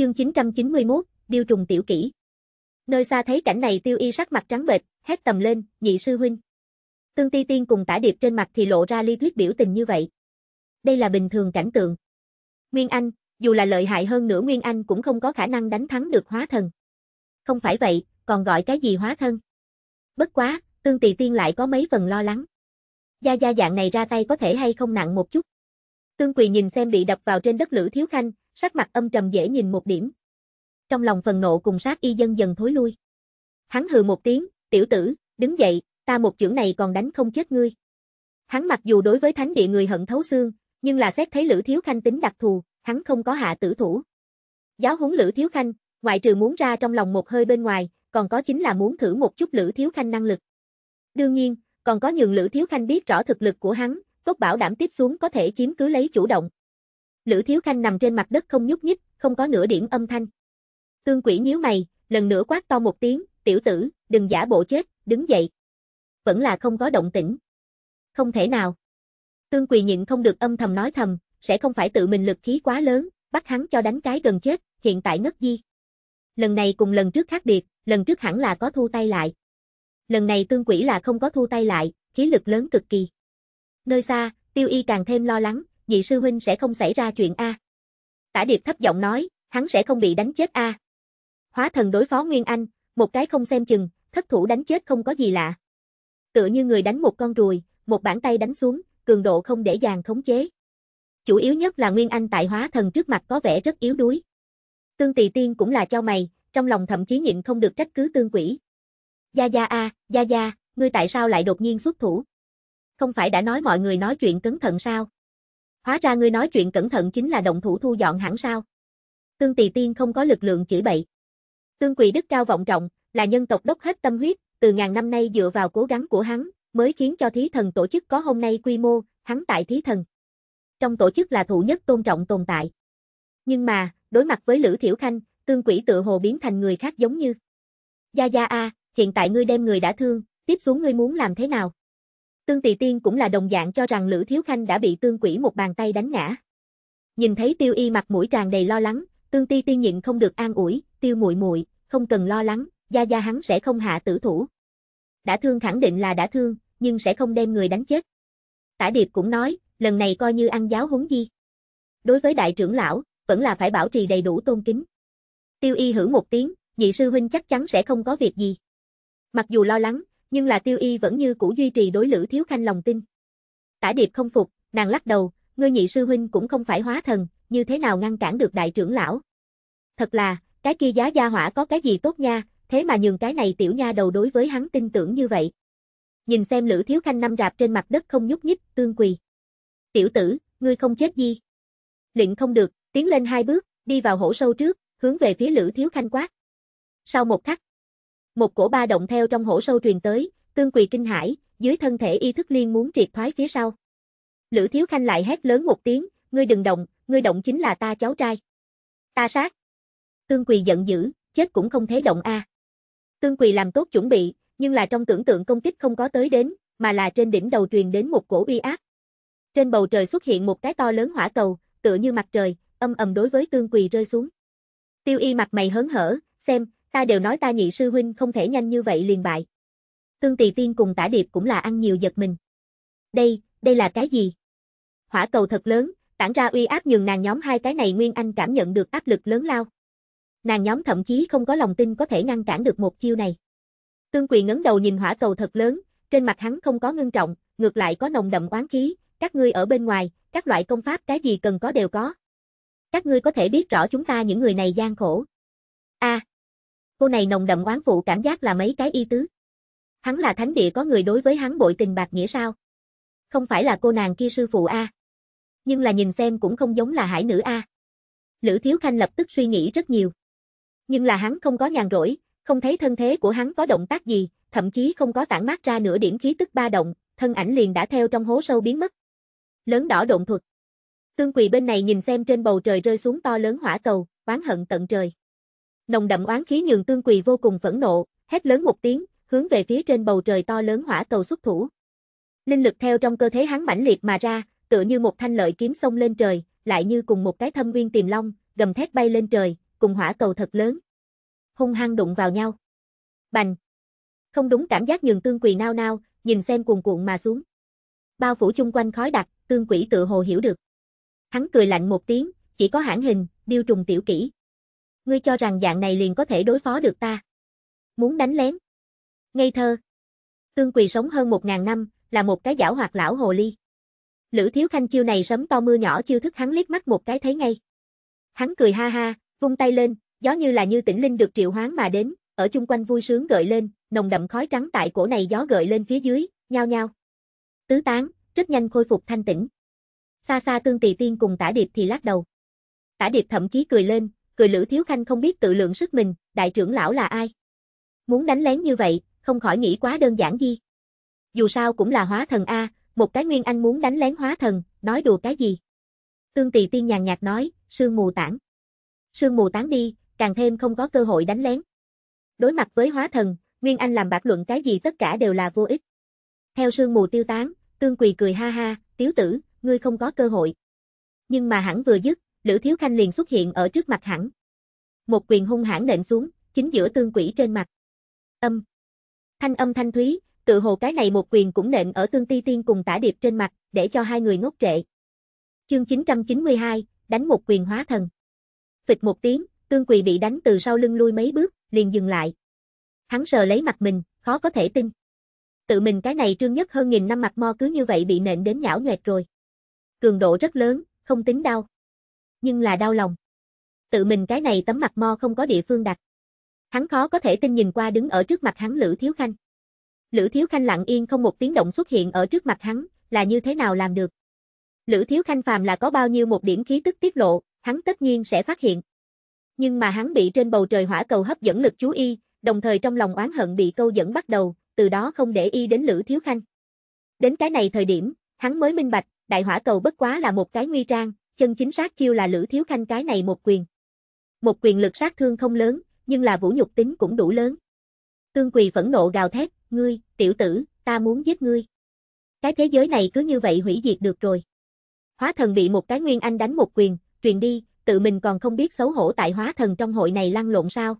Chương 991, Điêu trùng tiểu kỹ. Nơi xa thấy cảnh này tiêu y sắc mặt trắng bệch, hét tầm lên, nhị sư huynh. Tương ti tiên cùng tả điệp trên mặt thì lộ ra ly thuyết biểu tình như vậy. Đây là bình thường cảnh tượng. Nguyên Anh, dù là lợi hại hơn nữa Nguyên Anh cũng không có khả năng đánh thắng được hóa thần. Không phải vậy, còn gọi cái gì hóa thân. Bất quá, tương tỳ tiên lại có mấy phần lo lắng. Gia gia dạng này ra tay có thể hay không nặng một chút. Tương quỳ nhìn xem bị đập vào trên đất lửa Thiếu Khanh, sắc mặt âm trầm dễ nhìn một điểm. Trong lòng phần nộ cùng sát y dân dần thối lui. Hắn hừ một tiếng, tiểu tử, đứng dậy, ta một chưởng này còn đánh không chết ngươi. Hắn mặc dù đối với thánh địa người hận thấu xương, nhưng là xét thấy Lữ Thiếu Khanh tính đặc thù, hắn không có hạ tử thủ. Giáo huấn Lữ Thiếu Khanh, ngoại trừ muốn ra trong lòng một hơi bên ngoài, còn có chính là muốn thử một chút Lữ Thiếu Khanh năng lực. Đương nhiên, còn có nhường Lữ Thiếu Khanh biết rõ thực lực của hắn, tốt bảo đảm tiếp xuống có thể chiếm cứ lấy chủ động, Lữ Thiếu Khanh nằm trên mặt đất không nhúc nhích, không có nửa điểm âm thanh. Tương quỷ nhíu mày, lần nữa quát to một tiếng, tiểu tử, đừng giả bộ chết, đứng dậy. Vẫn là không có động tĩnh. Không thể nào. Tương quỷ nhịn không được âm thầm nói thầm, sẽ không phải tự mình lực khí quá lớn, bắt hắn cho đánh cái gần chết, hiện tại ngất di. Lần này cùng lần trước khác biệt, lần trước hẳn là có thu tay lại. Lần này tương quỷ là không có thu tay lại, khí lực lớn cực kỳ. Nơi xa, tiêu y càng thêm lo lắng, dị sư huynh sẽ không xảy ra chuyện A. Tả Điệp thấp giọng nói, hắn sẽ không bị đánh chết A. Hóa thần đối phó Nguyên Anh, một cái không xem chừng, thất thủ đánh chết không có gì lạ. Tựa như người đánh một con ruồi, một bàn tay đánh xuống, cường độ không để dàng khống chế. Chủ yếu nhất là Nguyên Anh tại hóa thần trước mặt có vẻ rất yếu đuối. Tương Tỳ Tiên cũng là cho mày, trong lòng thậm chí nhịn không được trách cứ Tương Quỷ. Gia Gia a, Gia Gia, ngươi tại sao lại đột nhiên xuất thủ? Không phải đã nói mọi người nói chuyện cẩn thận sao? Hóa ra ngươi nói chuyện cẩn thận chính là động thủ thu dọn hẳn sao. Tương Tỳ Tiên không có lực lượng chỉ bậy. Tương Quỳ Đức cao vọng trọng, là nhân tộc đốc hết tâm huyết, từ ngàn năm nay dựa vào cố gắng của hắn, mới khiến cho thí thần tổ chức có hôm nay quy mô, hắn tại thí thần. Trong tổ chức là thủ nhất tôn trọng tồn tại. Nhưng mà, đối mặt với Lữ Thiểu Khanh, Tương Quỷ tự hồ biến thành người khác giống như. Gia Gia A, hiện tại ngươi đem người đã thương, tiếp xuống ngươi muốn làm thế nào? Tương Tỳ Tiên cũng là đồng dạng cho rằng Lữ Thiếu Khanh đã bị Tương Quỷ một bàn tay đánh ngã. Nhìn thấy Tiêu Y mặt mũi tràn đầy lo lắng, Tương Ti Tiên nhịn không được an ủi, "Tiêu muội muội, không cần lo lắng, gia gia hắn sẽ không hạ tử thủ." Đã thương khẳng định là đã thương, nhưng sẽ không đem người đánh chết. Tả Điệp cũng nói, lần này coi như ăn giáo huấn di. Đối với đại trưởng lão, vẫn là phải bảo trì đầy đủ tôn kính. Tiêu Y hử một tiếng, nhị sư huynh chắc chắn sẽ không có việc gì. Mặc dù lo lắng, nhưng là tiêu y vẫn như cũ duy trì đối Lữ Thiếu Khanh lòng tin. Tả điệp không phục, nàng lắc đầu, ngươi nhị sư huynh cũng không phải hóa thần, như thế nào ngăn cản được đại trưởng lão. Thật là, cái kia giá gia hỏa có cái gì tốt nha, thế mà nhường cái này tiểu nha đầu đối với hắn tin tưởng như vậy. Nhìn xem Lữ Thiếu Khanh năm rạp trên mặt đất không nhúc nhích, tương quỳ. Tiểu tử, ngươi không chết gì? Lịnh không được, tiến lên hai bước, đi vào hổ sâu trước, hướng về phía Lữ Thiếu Khanh quát. Sau một khắc, một cổ ba động theo trong hổ sâu truyền tới, tương quỳ kinh hải dưới thân thể y thức liên muốn triệt thoái phía sau. Lữ Thiếu Khanh lại hét lớn một tiếng, ngươi đừng động, ngươi động chính là ta cháu trai. Ta sát. Tương quỳ giận dữ, chết cũng không thấy động a. À. Tương quỳ làm tốt chuẩn bị, nhưng là trong tưởng tượng công kích không có tới đến, mà là trên đỉnh đầu truyền đến một cổ uy ác. Trên bầu trời xuất hiện một cái to lớn hỏa cầu, tựa như mặt trời, âm ầm đối với tương quỳ rơi xuống. Tiêu y mặt mày hớn hở, xem, ta đều nói ta nhị sư huynh không thể nhanh như vậy liền bại. Tương Tỳ Tiên cùng Tả Điệp cũng là ăn nhiều giật mình. Đây, đây là cái gì? Hỏa cầu thật lớn, tản ra uy áp nhường nàng nhóm hai cái này Nguyên Anh cảm nhận được áp lực lớn lao. Nàng nhóm thậm chí không có lòng tin có thể ngăn cản được một chiêu này. Tương Quỳ ngấn đầu nhìn hỏa cầu thật lớn, trên mặt hắn không có ngưng trọng, ngược lại có nồng đậm oán khí, các ngươi ở bên ngoài, các loại công pháp cái gì cần có đều có. Các ngươi có thể biết rõ chúng ta những người này gian khổ. A, à, cô này nồng đậm oán phụ cảm giác là mấy cái y tứ. Hắn là thánh địa có người đối với hắn bội tình bạc nghĩa sao? Không phải là cô nàng kia sư phụ A. Nhưng là nhìn xem cũng không giống là hải nữ A. Lữ Thiếu Khanh lập tức suy nghĩ rất nhiều. Nhưng là hắn không có nhàn rỗi, không thấy thân thế của hắn có động tác gì, thậm chí không có tản mát ra nửa điểm khí tức ba động, thân ảnh liền đã theo trong hố sâu biến mất. Lớn đỏ động thuật. Tương Quỳ bên này nhìn xem trên bầu trời rơi xuống to lớn hỏa cầu, oán hận tận trời. Nồng đậm oán khí nhường tương quỳ vô cùng phẫn nộ, hét lớn một tiếng, hướng về phía trên bầu trời to lớn hỏa cầu xuất thủ. Linh lực theo trong cơ thể hắn mãnh liệt mà ra, tựa như một thanh lợi kiếm sông lên trời, lại như cùng một cái thâm nguyên tiềm long, gầm thét bay lên trời, cùng hỏa cầu thật lớn. Hung hăng đụng vào nhau. Bành. Không đúng cảm giác nhường tương quỳ nao nao, nhìn xem cuồn cuộn mà xuống. Bao phủ chung quanh khói đặc, tương quỷ tự hồ hiểu được. Hắn cười lạnh một tiếng, chỉ có hãng hình, điêu trùng tiểu kỹ ngươi cho rằng dạng này liền có thể đối phó được ta. Muốn đánh lén. Ngây thơ. Tương Quỳ sống hơn một ngàn năm, là một cái giảo hoạt lão hồ ly. Lữ Thiếu Khanh chiêu này sấm to mưa nhỏ chiêu thức hắn liếc mắt một cái thấy ngay. Hắn cười ha ha, vung tay lên, gió như là như tỉnh linh được triệu hoán mà đến, ở chung quanh vui sướng gợi lên, nồng đậm khói trắng tại cổ này gió gợi lên phía dưới, nhao nhao. Tứ tán, rất nhanh khôi phục thanh tĩnh. Xa xa tương tỳ tiên cùng tả điệp thì lắc đầu. Tả điệp thậm chí cười lên, cười Lữ Thiếu Khanh không biết tự lượng sức mình, đại trưởng lão là ai. Muốn đánh lén như vậy, không khỏi nghĩ quá đơn giản gì. Dù sao cũng là hóa thần A, một cái nguyên anh muốn đánh lén hóa thần, nói đùa cái gì. Tương Tỳ Tiên nhàn nhạt nói, sương mù tản. Sương mù tán đi, càng thêm không có cơ hội đánh lén. Đối mặt với hóa thần, Nguyên Anh làm bạc luận cái gì tất cả đều là vô ích. Theo sương mù tiêu tán, Tương Quỳ cười ha ha, tiếu tử, ngươi không có cơ hội. Nhưng mà hẳn vừa dứt, Lữ Thiếu Khanh liền xuất hiện ở trước mặt hắn Một quyền hung hãn nện xuống, chính giữa tương quỷ trên mặt. Âm. Thanh âm thanh thúy, tự hồ cái này một quyền cũng nện ở tương ti tiên cùng tả điệp trên mặt, để cho hai người ngốc trệ. Chương 992, đánh một quyền hóa thần. Phịch một tiếng, tương quỷ bị đánh từ sau lưng lui mấy bước, liền dừng lại. Hắn sờ lấy mặt mình, khó có thể tin. Tự mình cái này trương nhất hơn nghìn năm mặt mo cứ như vậy bị nện đến nhão nhẹt rồi. Cường độ rất lớn, không tính đau nhưng là đau lòng. Tự mình cái này tấm mặt mo không có địa phương đặt. Hắn khó có thể tin nhìn qua đứng ở trước mặt hắn Lữ Thiếu Khanh. Lữ Thiếu Khanh lặng yên không một tiếng động xuất hiện ở trước mặt hắn, là như thế nào làm được. Lữ Thiếu Khanh phàm là có bao nhiêu một điểm khí tức tiết lộ, hắn tất nhiên sẽ phát hiện. Nhưng mà hắn bị trên bầu trời hỏa cầu hấp dẫn lực chú y, đồng thời trong lòng oán hận bị câu dẫn bắt đầu, từ đó không để y đến Lữ Thiếu Khanh. Đến cái này thời điểm, hắn mới minh bạch, đại hỏa cầu bất quá là một cái nguy trang, chân chính sát chiêu là Lữ Thiếu Khanh cái này một quyền. Một quyền lực sát thương không lớn, nhưng là vũ nhục tính cũng đủ lớn. Tương Quỳ phẫn nộ gào thét, ngươi, tiểu tử, ta muốn giết ngươi. Cái thế giới này cứ như vậy hủy diệt được rồi. Hóa thần bị một cái nguyên anh đánh một quyền, truyền đi, tự mình còn không biết xấu hổ tại hóa thần trong hội này lăn lộn sao.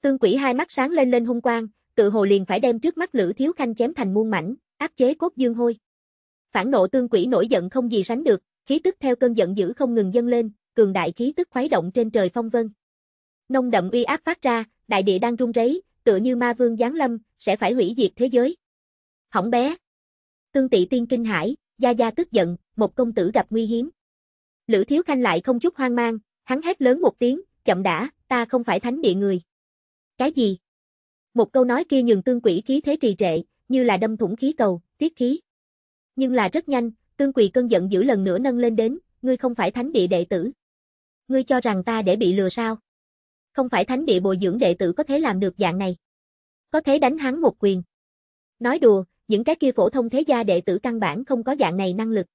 Tương quỷ hai mắt sáng lên lên hung quang, tự hồ liền phải đem trước mắt Lữ Thiếu Khanh chém thành muôn mảnh, áp chế cốt dương hôi. Phản nộ tương quỷ nổi giận không gì sánh được, khí tức theo cơn giận dữ không ngừng dâng lên, cường đại khí tức khuấy động trên trời phong vân. Nông đậm uy áp phát ra, đại địa đang rung rấy, tựa như ma vương giáng lâm, sẽ phải hủy diệt thế giới. Hỏng bé. Tương Tị Tiên kinh hải gia gia tức giận, một công tử gặp nguy hiểm. Lữ Thiếu Khanh lại không chút hoang mang, hắn hét lớn một tiếng, chậm đã, ta không phải thánh địa người. Cái gì? Một câu nói kia nhường tương quỷ khí thế trì trệ, như là đâm thủng khí cầu, tiết khí. Nhưng là rất nhanh, Tương Quỳ cơn giận dữ lần nữa nâng lên đến, ngươi không phải thánh địa đệ tử. Ngươi cho rằng ta để bị lừa sao? Không phải thánh địa bồi dưỡng đệ tử có thể làm được dạng này. Có thể đánh hắn một quyền. Nói đùa, những cái kia phổ thông thế gia đệ tử căn bản không có dạng này năng lực.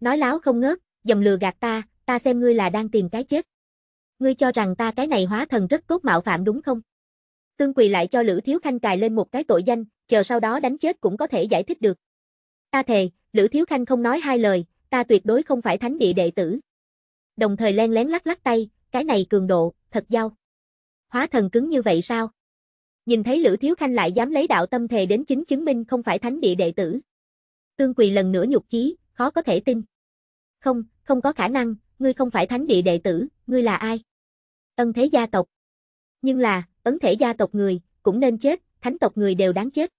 Nói láo không ngớt, dầm lừa gạt ta, ta xem ngươi là đang tìm cái chết. Ngươi cho rằng ta cái này hóa thần rất tốt mạo phạm đúng không? Tương Quỳ lại cho Lữ Thiếu Khanh cài lên một cái tội danh, chờ sau đó đánh chết cũng có thể giải thích được. Ta thề, Lữ Thiếu Khanh không nói hai lời, ta tuyệt đối không phải thánh địa đệ tử. Đồng thời len lén lắc lắc tay, cái này cường độ, thật giao. Hóa thần cứng như vậy sao? Nhìn thấy Lữ Thiếu Khanh lại dám lấy đạo tâm thề đến chính chứng minh không phải thánh địa đệ tử. Tương Quỳ lần nữa nhục chí, khó có thể tin. Không, không có khả năng, ngươi không phải thánh địa đệ tử, ngươi là ai? Ân thế gia tộc. Nhưng là, ấn thể gia tộc người, cũng nên chết, thánh tộc người đều đáng chết.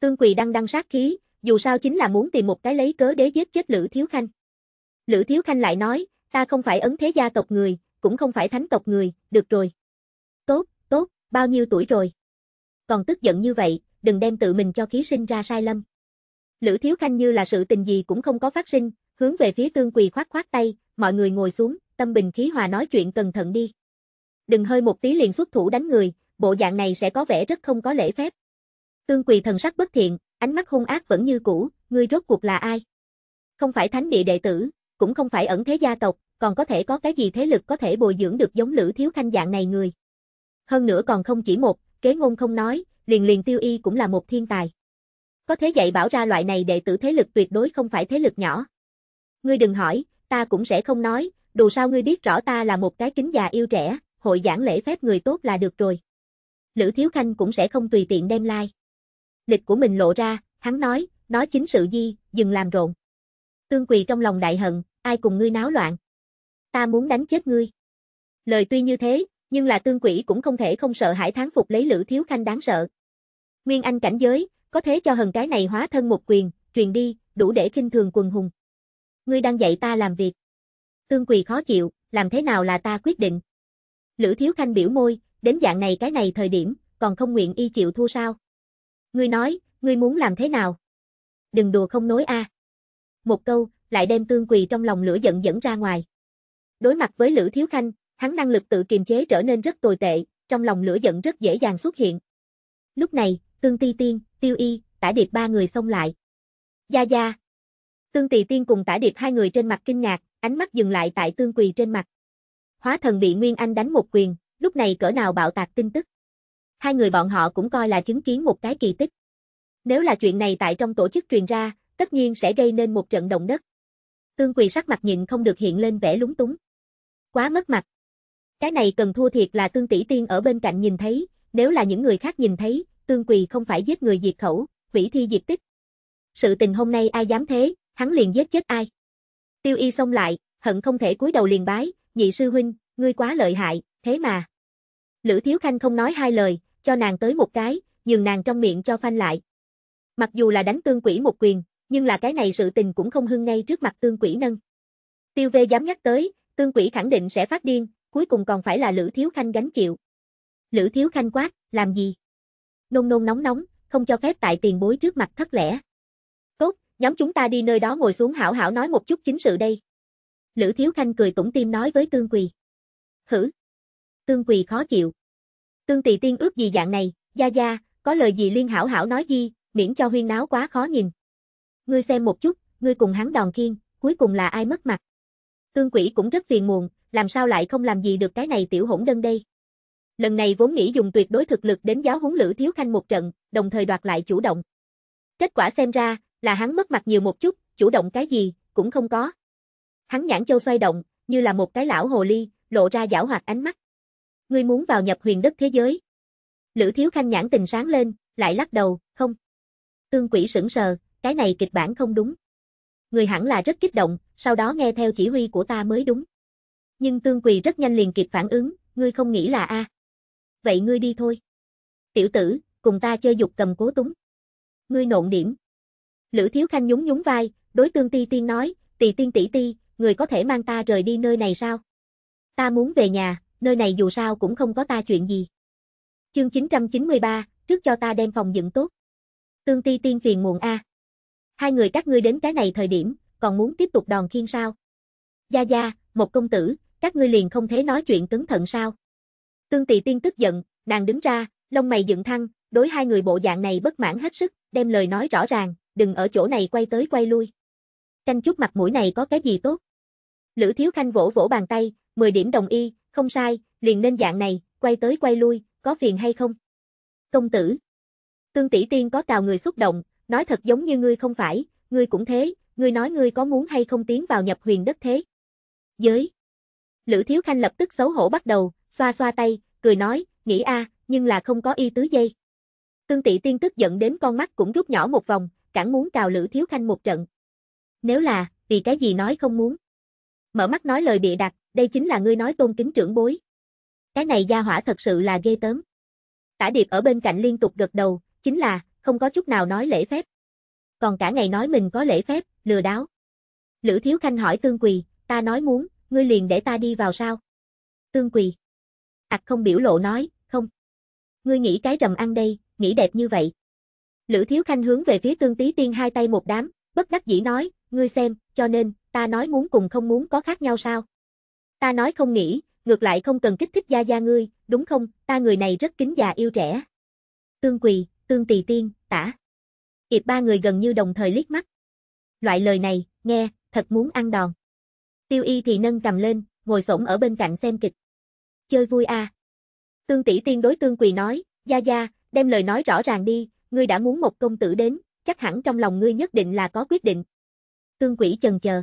Tương Quỳ đăng đăng sát khí, dù sao chính là muốn tìm một cái lấy cớ để giết chết Lữ Thiếu Khanh. Lữ Thiếu Khanh lại nói, ta không phải ấn thế gia tộc người, cũng không phải thánh tộc người, được rồi. Tốt, tốt, bao nhiêu tuổi rồi? Còn tức giận như vậy, đừng đem tự mình cho khí sinh ra sai lầm. Lữ Thiếu Khanh như là sự tình gì cũng không có phát sinh, hướng về phía Tương Quỳ khoát khoát tay, mọi người ngồi xuống, tâm bình khí hòa nói chuyện cẩn thận đi. Đừng hơi một tí liền xuất thủ đánh người, bộ dạng này sẽ có vẻ rất không có lễ phép. Tương Quỳ thần sắc bất thiện, ánh mắt hung ác vẫn như cũ, ngươi rốt cuộc là ai? Không phải thánh địa đệ tử, cũng không phải ẩn thế gia tộc, còn có thể có cái gì thế lực có thể bồi dưỡng được giống Lữ Thiếu Khanh dạng này người. Hơn nữa còn không chỉ một, kế ngôn không nói, liền liền tiêu y cũng là một thiên tài. Có thế dạy bảo ra loại này đệ tử thế lực tuyệt đối không phải thế lực nhỏ. Ngươi đừng hỏi, ta cũng sẽ không nói, dù sao ngươi biết rõ ta là một cái kính già yêu trẻ, hội giảng lễ phép người tốt là được rồi. Lữ Thiếu Khanh cũng sẽ không tùy tiện đem lai. Like lịch của mình lộ ra, hắn nói, nói chính sự di, dừng làm rộn. Tương Quỳ trong lòng đại hận, ai cùng ngươi náo loạn. Ta muốn đánh chết ngươi. Lời tuy như thế, nhưng là tương quỷ cũng không thể không sợ hãi tháng phục lấy lữ thiếu khanh đáng sợ. Nguyên Anh cảnh giới, có thế cho hần cái này hóa thân một quyền, truyền đi, đủ để kinh thường quần hùng. Ngươi đang dạy ta làm việc. Tương quỳ khó chịu, làm thế nào là ta quyết định. Lữ thiếu khanh biểu môi, đến dạng này cái này thời điểm, còn không nguyện y chịu thua sao. Ngươi nói, ngươi muốn làm thế nào? Đừng đùa không nói a. À. Một câu, lại đem Tương Quỳ trong lòng lửa giận dẫn ra ngoài. Đối mặt với Lữ Thiếu Khanh, hắn năng lực tự kiềm chế trở nên rất tồi tệ, trong lòng lửa giận rất dễ dàng xuất hiện. Lúc này, Tương Ti Tiên, Tiêu Y, Tả Điệp ba người xông lại. Gia Gia. Tương Tỳ Tiên cùng Tả Điệp hai người trên mặt kinh ngạc, ánh mắt dừng lại tại Tương Quỳ trên mặt. Hóa thần bị Nguyên Anh đánh một quyền, lúc này cỡ nào bạo tạc tin tức hai người bọn họ cũng coi là chứng kiến một cái kỳ tích. Nếu là chuyện này tại trong tổ chức truyền ra, tất nhiên sẽ gây nên một trận động đất. Tương Quỳ sắc mặt nhìn không được hiện lên vẻ lúng túng. Quá mất mặt. Cái này cần thua thiệt là Tương Tỷ Tiên ở bên cạnh nhìn thấy, nếu là những người khác nhìn thấy, Tương Quỳ không phải giết người diệt khẩu, vĩ thi diệt tích. Sự tình hôm nay ai dám thế, hắn liền giết chết ai. Tiêu Y xông lại, hận không thể cúi đầu liền bái, nhị sư huynh, ngươi quá lợi hại, thế mà. Lữ Thiếu Khanh không nói hai lời, cho nàng tới một cái, nhường nàng trong miệng cho phanh lại. Mặc dù là đánh tương quỷ một quyền, nhưng là cái này sự tình cũng không hưng ngay trước mặt tương quỷ nâng. Tiêu Vê dám nhắc tới, tương quỷ khẳng định sẽ phát điên, cuối cùng còn phải là Lữ Thiếu Khanh gánh chịu. Lữ Thiếu Khanh quát, làm gì? Nôn nôn nóng nóng, không cho phép tại tiền bối trước mặt thất lẻ. Tốt, nhóm chúng ta đi nơi đó ngồi xuống hảo hảo nói một chút chính sự đây. Lữ Thiếu Khanh cười tủm tim nói với Tương quỷ. Hử? Tương Quỳ khó chịu, Tương tỷ tiên ước gì dạng này, gia gia, có lời gì liên hảo hảo nói gì, miễn cho huyên náo quá khó nhìn. Ngươi xem một chút, ngươi cùng hắn đòn kiên, cuối cùng là ai mất mặt. Tương quỷ cũng rất phiền muộn, làm sao lại không làm gì được cái này tiểu hỗn đơn đây. Lần này vốn nghĩ dùng tuyệt đối thực lực đến giáo huấn Lữ Thiếu Khanh một trận, đồng thời đoạt lại chủ động. Kết quả xem ra, là hắn mất mặt nhiều một chút, chủ động cái gì, cũng không có. Hắn nhãn châu xoay động, như là một cái lão hồ ly, lộ ra giảo hoạt ánh mắt ngươi muốn vào nhập huyền đất thế giới. Lữ Thiếu Khanh nhãn tình sáng lên, lại lắc đầu, không. Tương quỷ sững sờ, cái này kịch bản không đúng. Người hẳn là rất kích động, sau đó nghe theo chỉ huy của ta mới đúng. Nhưng tương quỷ rất nhanh liền kịp phản ứng, ngươi không nghĩ là a Vậy ngươi đi thôi. Tiểu tử, cùng ta chơi dục cầm cố túng. Ngươi nộn điểm. Lữ Thiếu Khanh nhún nhún vai, đối tương ti tiên nói, tỳ tiên tỷ ti, người có thể mang ta rời đi nơi này sao? Ta muốn về nhà nơi này dù sao cũng không có ta chuyện gì. Chương 993, trước cho ta đem phòng dựng tốt. Tương ti tiên phiền muộn A. Hai người các ngươi đến cái này thời điểm, còn muốn tiếp tục đòn khiên sao? Gia Gia, một công tử, các ngươi liền không thể nói chuyện cẩn thận sao? Tương tỳ tiên tức giận, nàng đứng ra, lông mày dựng thăng, đối hai người bộ dạng này bất mãn hết sức, đem lời nói rõ ràng, đừng ở chỗ này quay tới quay lui. tranh chút mặt mũi này có cái gì tốt? Lữ Thiếu Khanh vỗ vỗ bàn tay, 10 điểm đồng ý, không sai, liền nên dạng này, quay tới quay lui, có phiền hay không? Công tử. Tương tỷ tiên có cào người xúc động, nói thật giống như ngươi không phải, ngươi cũng thế, ngươi nói ngươi có muốn hay không tiến vào nhập huyền đất thế. Giới. Lữ Thiếu Khanh lập tức xấu hổ bắt đầu, xoa xoa tay, cười nói, nghĩ a, nhưng là không có y tứ dây. Tương tỷ tiên tức giận đến con mắt cũng rút nhỏ một vòng, cản muốn cào Lữ Thiếu Khanh một trận. Nếu là, vì cái gì nói không muốn? Mở mắt nói lời bịa đặt, đây chính là ngươi nói tôn kính trưởng bối. Cái này gia hỏa thật sự là ghê tớm. Tả điệp ở bên cạnh liên tục gật đầu, chính là, không có chút nào nói lễ phép. Còn cả ngày nói mình có lễ phép, lừa đáo. Lữ Thiếu Khanh hỏi Tương Quỳ, ta nói muốn, ngươi liền để ta đi vào sao? Tương Quỳ. Ảc không biểu lộ nói, không. Ngươi nghĩ cái rầm ăn đây, nghĩ đẹp như vậy. Lữ Thiếu Khanh hướng về phía Tương tí Tiên hai tay một đám, bất đắc dĩ nói, ngươi xem, cho nên, ta nói muốn cùng không muốn có khác nhau sao? ta nói không nghĩ, ngược lại không cần kích thích gia gia ngươi, đúng không, ta người này rất kính già yêu trẻ. Tương quỳ, tương tỳ tiên, tả. Hiệp ba người gần như đồng thời liếc mắt. Loại lời này, nghe, thật muốn ăn đòn. Tiêu y thì nâng cầm lên, ngồi xổm ở bên cạnh xem kịch. Chơi vui à. Tương tỷ tiên đối tương quỳ nói, gia gia, đem lời nói rõ ràng đi, ngươi đã muốn một công tử đến, chắc hẳn trong lòng ngươi nhất định là có quyết định. Tương quỷ chần chờ.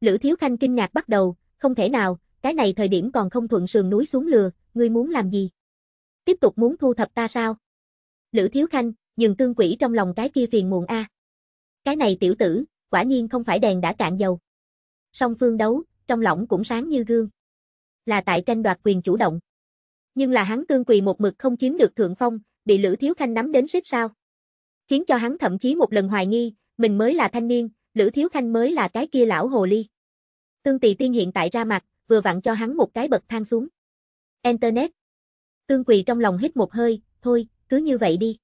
Lữ Thiếu Khanh kinh ngạc bắt đầu, không thể nào, cái này thời điểm còn không thuận sườn núi xuống lừa, ngươi muốn làm gì? Tiếp tục muốn thu thập ta sao? Lữ Thiếu Khanh, nhường tương quỷ trong lòng cái kia phiền muộn a. Cái này tiểu tử, quả nhiên không phải đèn đã cạn dầu. Song phương đấu, trong lòng cũng sáng như gương. Là tại tranh đoạt quyền chủ động. Nhưng là hắn tương quỳ một mực không chiếm được thượng phong, bị Lữ Thiếu Khanh nắm đến xếp sao. Khiến cho hắn thậm chí một lần hoài nghi, mình mới là thanh niên, Lữ Thiếu Khanh mới là cái kia lão hồ ly. Tương Tỳ Tiên hiện tại ra mặt, vừa vặn cho hắn một cái bậc thang xuống. Internet. Tương Quỳ trong lòng hít một hơi, thôi, cứ như vậy đi.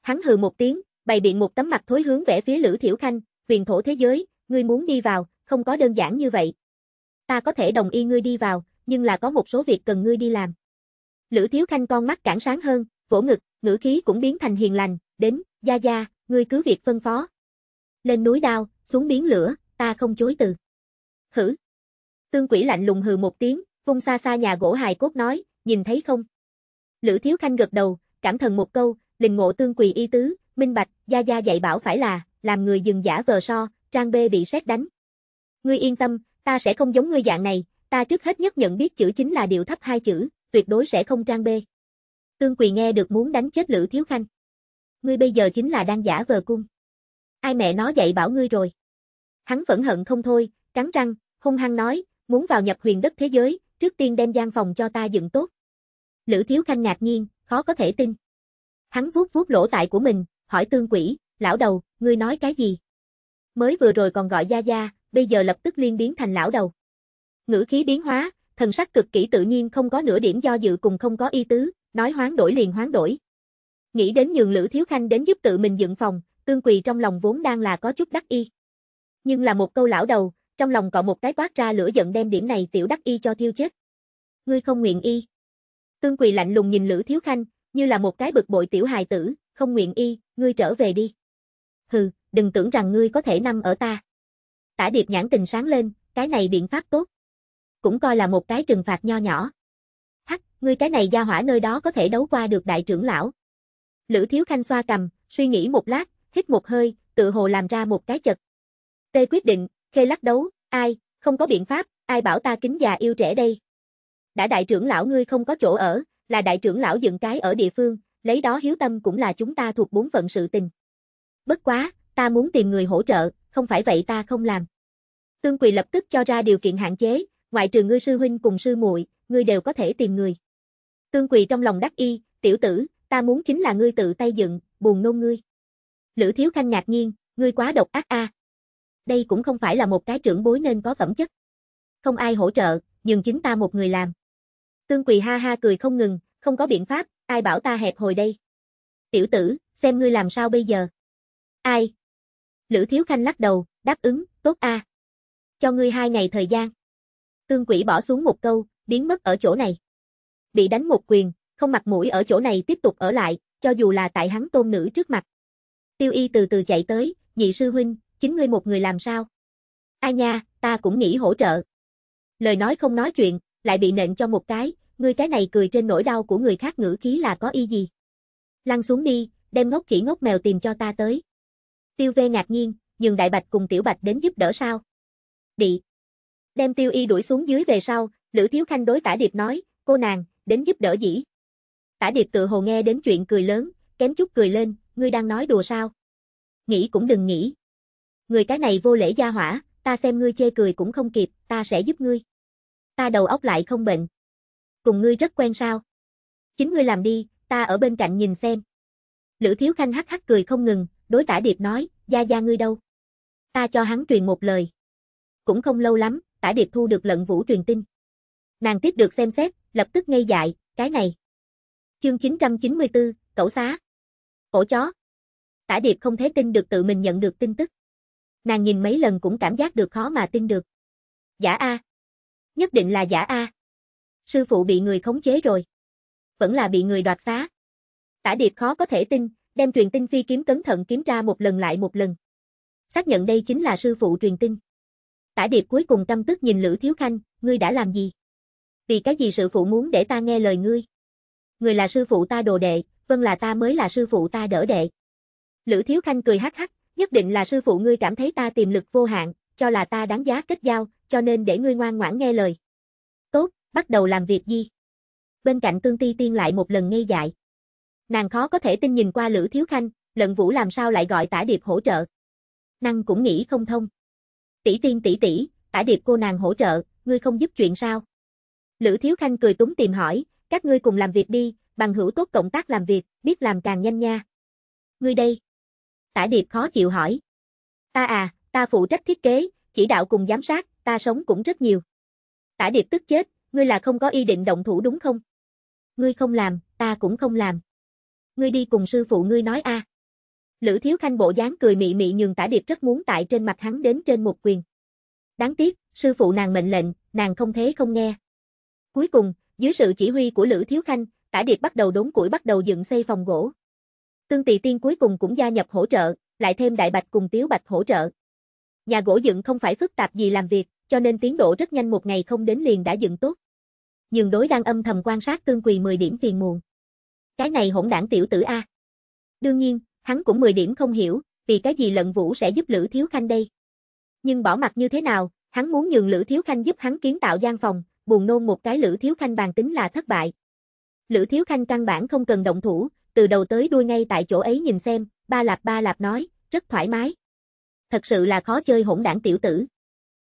Hắn hừ một tiếng, bày biện một tấm mặt thối hướng vẽ phía Lữ Thiểu Khanh, huyền thổ thế giới, ngươi muốn đi vào, không có đơn giản như vậy. Ta có thể đồng ý ngươi đi vào, nhưng là có một số việc cần ngươi đi làm. Lữ Thiếu Khanh con mắt cản sáng hơn, vỗ ngực, ngữ khí cũng biến thành hiền lành, đến, gia gia, ngươi cứ việc phân phó. Lên núi đao, xuống biến lửa, ta không chối từ hử. Tương quỷ lạnh lùng hừ một tiếng, vung xa xa nhà gỗ hài cốt nói, nhìn thấy không? Lữ Thiếu Khanh gật đầu, cảm thần một câu, lình ngộ tương quỳ y tứ, minh bạch, gia gia dạy bảo phải là, làm người dừng giả vờ so, trang bê bị xét đánh. Ngươi yên tâm, ta sẽ không giống ngươi dạng này, ta trước hết nhất nhận biết chữ chính là điệu thấp hai chữ, tuyệt đối sẽ không trang bê. Tương quỳ nghe được muốn đánh chết Lữ Thiếu Khanh. Ngươi bây giờ chính là đang giả vờ cung. Ai mẹ nó dạy bảo ngươi rồi. Hắn phẫn hận không thôi, cắn răng, hung hăng nói, muốn vào nhập huyền đất thế giới, trước tiên đem gian phòng cho ta dựng tốt. Lữ Thiếu Khanh ngạc nhiên, khó có thể tin. Hắn vuốt vuốt lỗ tại của mình, hỏi tương quỷ, lão đầu, ngươi nói cái gì? Mới vừa rồi còn gọi Gia Gia, bây giờ lập tức liên biến thành lão đầu. Ngữ khí biến hóa, thần sắc cực kỳ tự nhiên không có nửa điểm do dự cùng không có y tứ, nói hoán đổi liền hoán đổi. Nghĩ đến nhường Lữ Thiếu Khanh đến giúp tự mình dựng phòng, tương quỳ trong lòng vốn đang là có chút đắc y. Nhưng là một câu lão đầu, trong lòng cọ một cái quát ra lửa giận đem điểm này tiểu đắc y cho thiêu chết. Ngươi không nguyện y. Tương Quỳ lạnh lùng nhìn Lữ Thiếu Khanh, như là một cái bực bội tiểu hài tử, không nguyện y, ngươi trở về đi. Hừ, đừng tưởng rằng ngươi có thể nằm ở ta. Tả điệp nhãn tình sáng lên, cái này biện pháp tốt. Cũng coi là một cái trừng phạt nho nhỏ. Hắc, ngươi cái này gia hỏa nơi đó có thể đấu qua được đại trưởng lão. Lữ Thiếu Khanh xoa cầm, suy nghĩ một lát, hít một hơi, tự hồ làm ra một cái chật. Tê quyết định, Khê lắc đấu, ai, không có biện pháp, ai bảo ta kính già yêu trẻ đây. Đã đại trưởng lão ngươi không có chỗ ở, là đại trưởng lão dựng cái ở địa phương, lấy đó hiếu tâm cũng là chúng ta thuộc bốn phận sự tình. Bất quá, ta muốn tìm người hỗ trợ, không phải vậy ta không làm. Tương Quỳ lập tức cho ra điều kiện hạn chế, ngoại trừ ngươi sư huynh cùng sư muội, ngươi đều có thể tìm người. Tương Quỳ trong lòng đắc y, tiểu tử, ta muốn chính là ngươi tự tay dựng, buồn nôn ngươi. Lữ Thiếu Khanh ngạc nhiên, ngươi quá độc ác a. À đây cũng không phải là một cái trưởng bối nên có phẩm chất. Không ai hỗ trợ, nhưng chính ta một người làm. Tương Quỳ ha ha cười không ngừng, không có biện pháp, ai bảo ta hẹp hồi đây. Tiểu tử, xem ngươi làm sao bây giờ. Ai? Lữ Thiếu Khanh lắc đầu, đáp ứng, tốt a. À. Cho ngươi hai ngày thời gian. Tương Quỷ bỏ xuống một câu, biến mất ở chỗ này. Bị đánh một quyền, không mặt mũi ở chỗ này tiếp tục ở lại, cho dù là tại hắn tôn nữ trước mặt. Tiêu y từ từ chạy tới, nhị sư huynh, chính ngươi một người làm sao? Ai nha, ta cũng nghĩ hỗ trợ. Lời nói không nói chuyện, lại bị nện cho một cái, ngươi cái này cười trên nỗi đau của người khác ngữ khí là có ý gì? Lăn xuống đi, đem ngốc khỉ ngốc mèo tìm cho ta tới. Tiêu Vê ngạc nhiên, nhường Đại Bạch cùng Tiểu Bạch đến giúp đỡ sao? Đị. Đem Tiêu Y đuổi xuống dưới về sau, Lữ Thiếu Khanh đối Tả Điệp nói, cô nàng, đến giúp đỡ dĩ. Tả Điệp tự hồ nghe đến chuyện cười lớn, kém chút cười lên, ngươi đang nói đùa sao? Nghĩ cũng đừng nghĩ người cái này vô lễ gia hỏa, ta xem ngươi chê cười cũng không kịp, ta sẽ giúp ngươi. Ta đầu óc lại không bệnh. Cùng ngươi rất quen sao? Chính ngươi làm đi, ta ở bên cạnh nhìn xem. Lữ Thiếu Khanh hắc hắc cười không ngừng, đối tả điệp nói, gia gia ngươi đâu? Ta cho hắn truyền một lời. Cũng không lâu lắm, tả điệp thu được lận vũ truyền tin. Nàng tiếp được xem xét, lập tức ngây dại, cái này. Chương 994, cẩu xá. Cổ chó. Tả điệp không thể tin được tự mình nhận được tin tức. Nàng nhìn mấy lần cũng cảm giác được khó mà tin được. Giả A. Nhất định là giả A. Sư phụ bị người khống chế rồi. Vẫn là bị người đoạt xá. Tả điệp khó có thể tin, đem truyền tin phi kiếm cẩn thận kiểm tra một lần lại một lần. Xác nhận đây chính là sư phụ truyền tin. Tả điệp cuối cùng căm tức nhìn Lữ Thiếu Khanh, ngươi đã làm gì? Vì cái gì sư phụ muốn để ta nghe lời ngươi? Người là sư phụ ta đồ đệ, vâng là ta mới là sư phụ ta đỡ đệ. Lữ Thiếu Khanh cười hắc hắc, nhất định là sư phụ ngươi cảm thấy ta tiềm lực vô hạn, cho là ta đáng giá kết giao, cho nên để ngươi ngoan ngoãn nghe lời. Tốt, bắt đầu làm việc gì? Bên cạnh Tương Ti Tiên lại một lần ngây dại. Nàng khó có thể tin nhìn qua Lữ Thiếu Khanh, Lận Vũ làm sao lại gọi Tả Điệp hỗ trợ? Năng cũng nghĩ không thông. Tỷ tiên tỷ tỷ, Tả Điệp cô nàng hỗ trợ, ngươi không giúp chuyện sao? Lữ Thiếu Khanh cười túng tìm hỏi, các ngươi cùng làm việc đi, bằng hữu tốt cộng tác làm việc, biết làm càng nhanh nha. Ngươi đây Tả Điệp khó chịu hỏi. Ta à, ta phụ trách thiết kế, chỉ đạo cùng giám sát, ta sống cũng rất nhiều. Tả Điệp tức chết, ngươi là không có ý định động thủ đúng không? Ngươi không làm, ta cũng không làm. Ngươi đi cùng sư phụ ngươi nói a. Lữ Thiếu Khanh bộ dáng cười mị mị nhường Tả Điệp rất muốn tại trên mặt hắn đến trên một quyền. Đáng tiếc, sư phụ nàng mệnh lệnh, nàng không thế không nghe. Cuối cùng, dưới sự chỉ huy của Lữ Thiếu Khanh, Tả Điệp bắt đầu đốn củi bắt đầu dựng xây phòng gỗ. Tương Tỳ Tiên cuối cùng cũng gia nhập hỗ trợ, lại thêm Đại Bạch cùng Tiếu Bạch hỗ trợ. Nhà gỗ dựng không phải phức tạp gì làm việc, cho nên tiến độ rất nhanh một ngày không đến liền đã dựng tốt. Nhưng đối đang âm thầm quan sát Tương Quỳ 10 điểm phiền muộn. Cái này hỗn đảng tiểu tử A. Đương nhiên, hắn cũng 10 điểm không hiểu, vì cái gì Lận Vũ sẽ giúp Lữ Thiếu Khanh đây. Nhưng bỏ mặt như thế nào, hắn muốn nhường Lữ Thiếu Khanh giúp hắn kiến tạo gian phòng, buồn nôn một cái Lữ Thiếu Khanh bàn tính là thất bại. Lữ Thiếu Khanh căn bản không cần động thủ, từ đầu tới đuôi ngay tại chỗ ấy nhìn xem, ba lạp ba lạp nói, rất thoải mái. Thật sự là khó chơi hỗn đảng tiểu tử.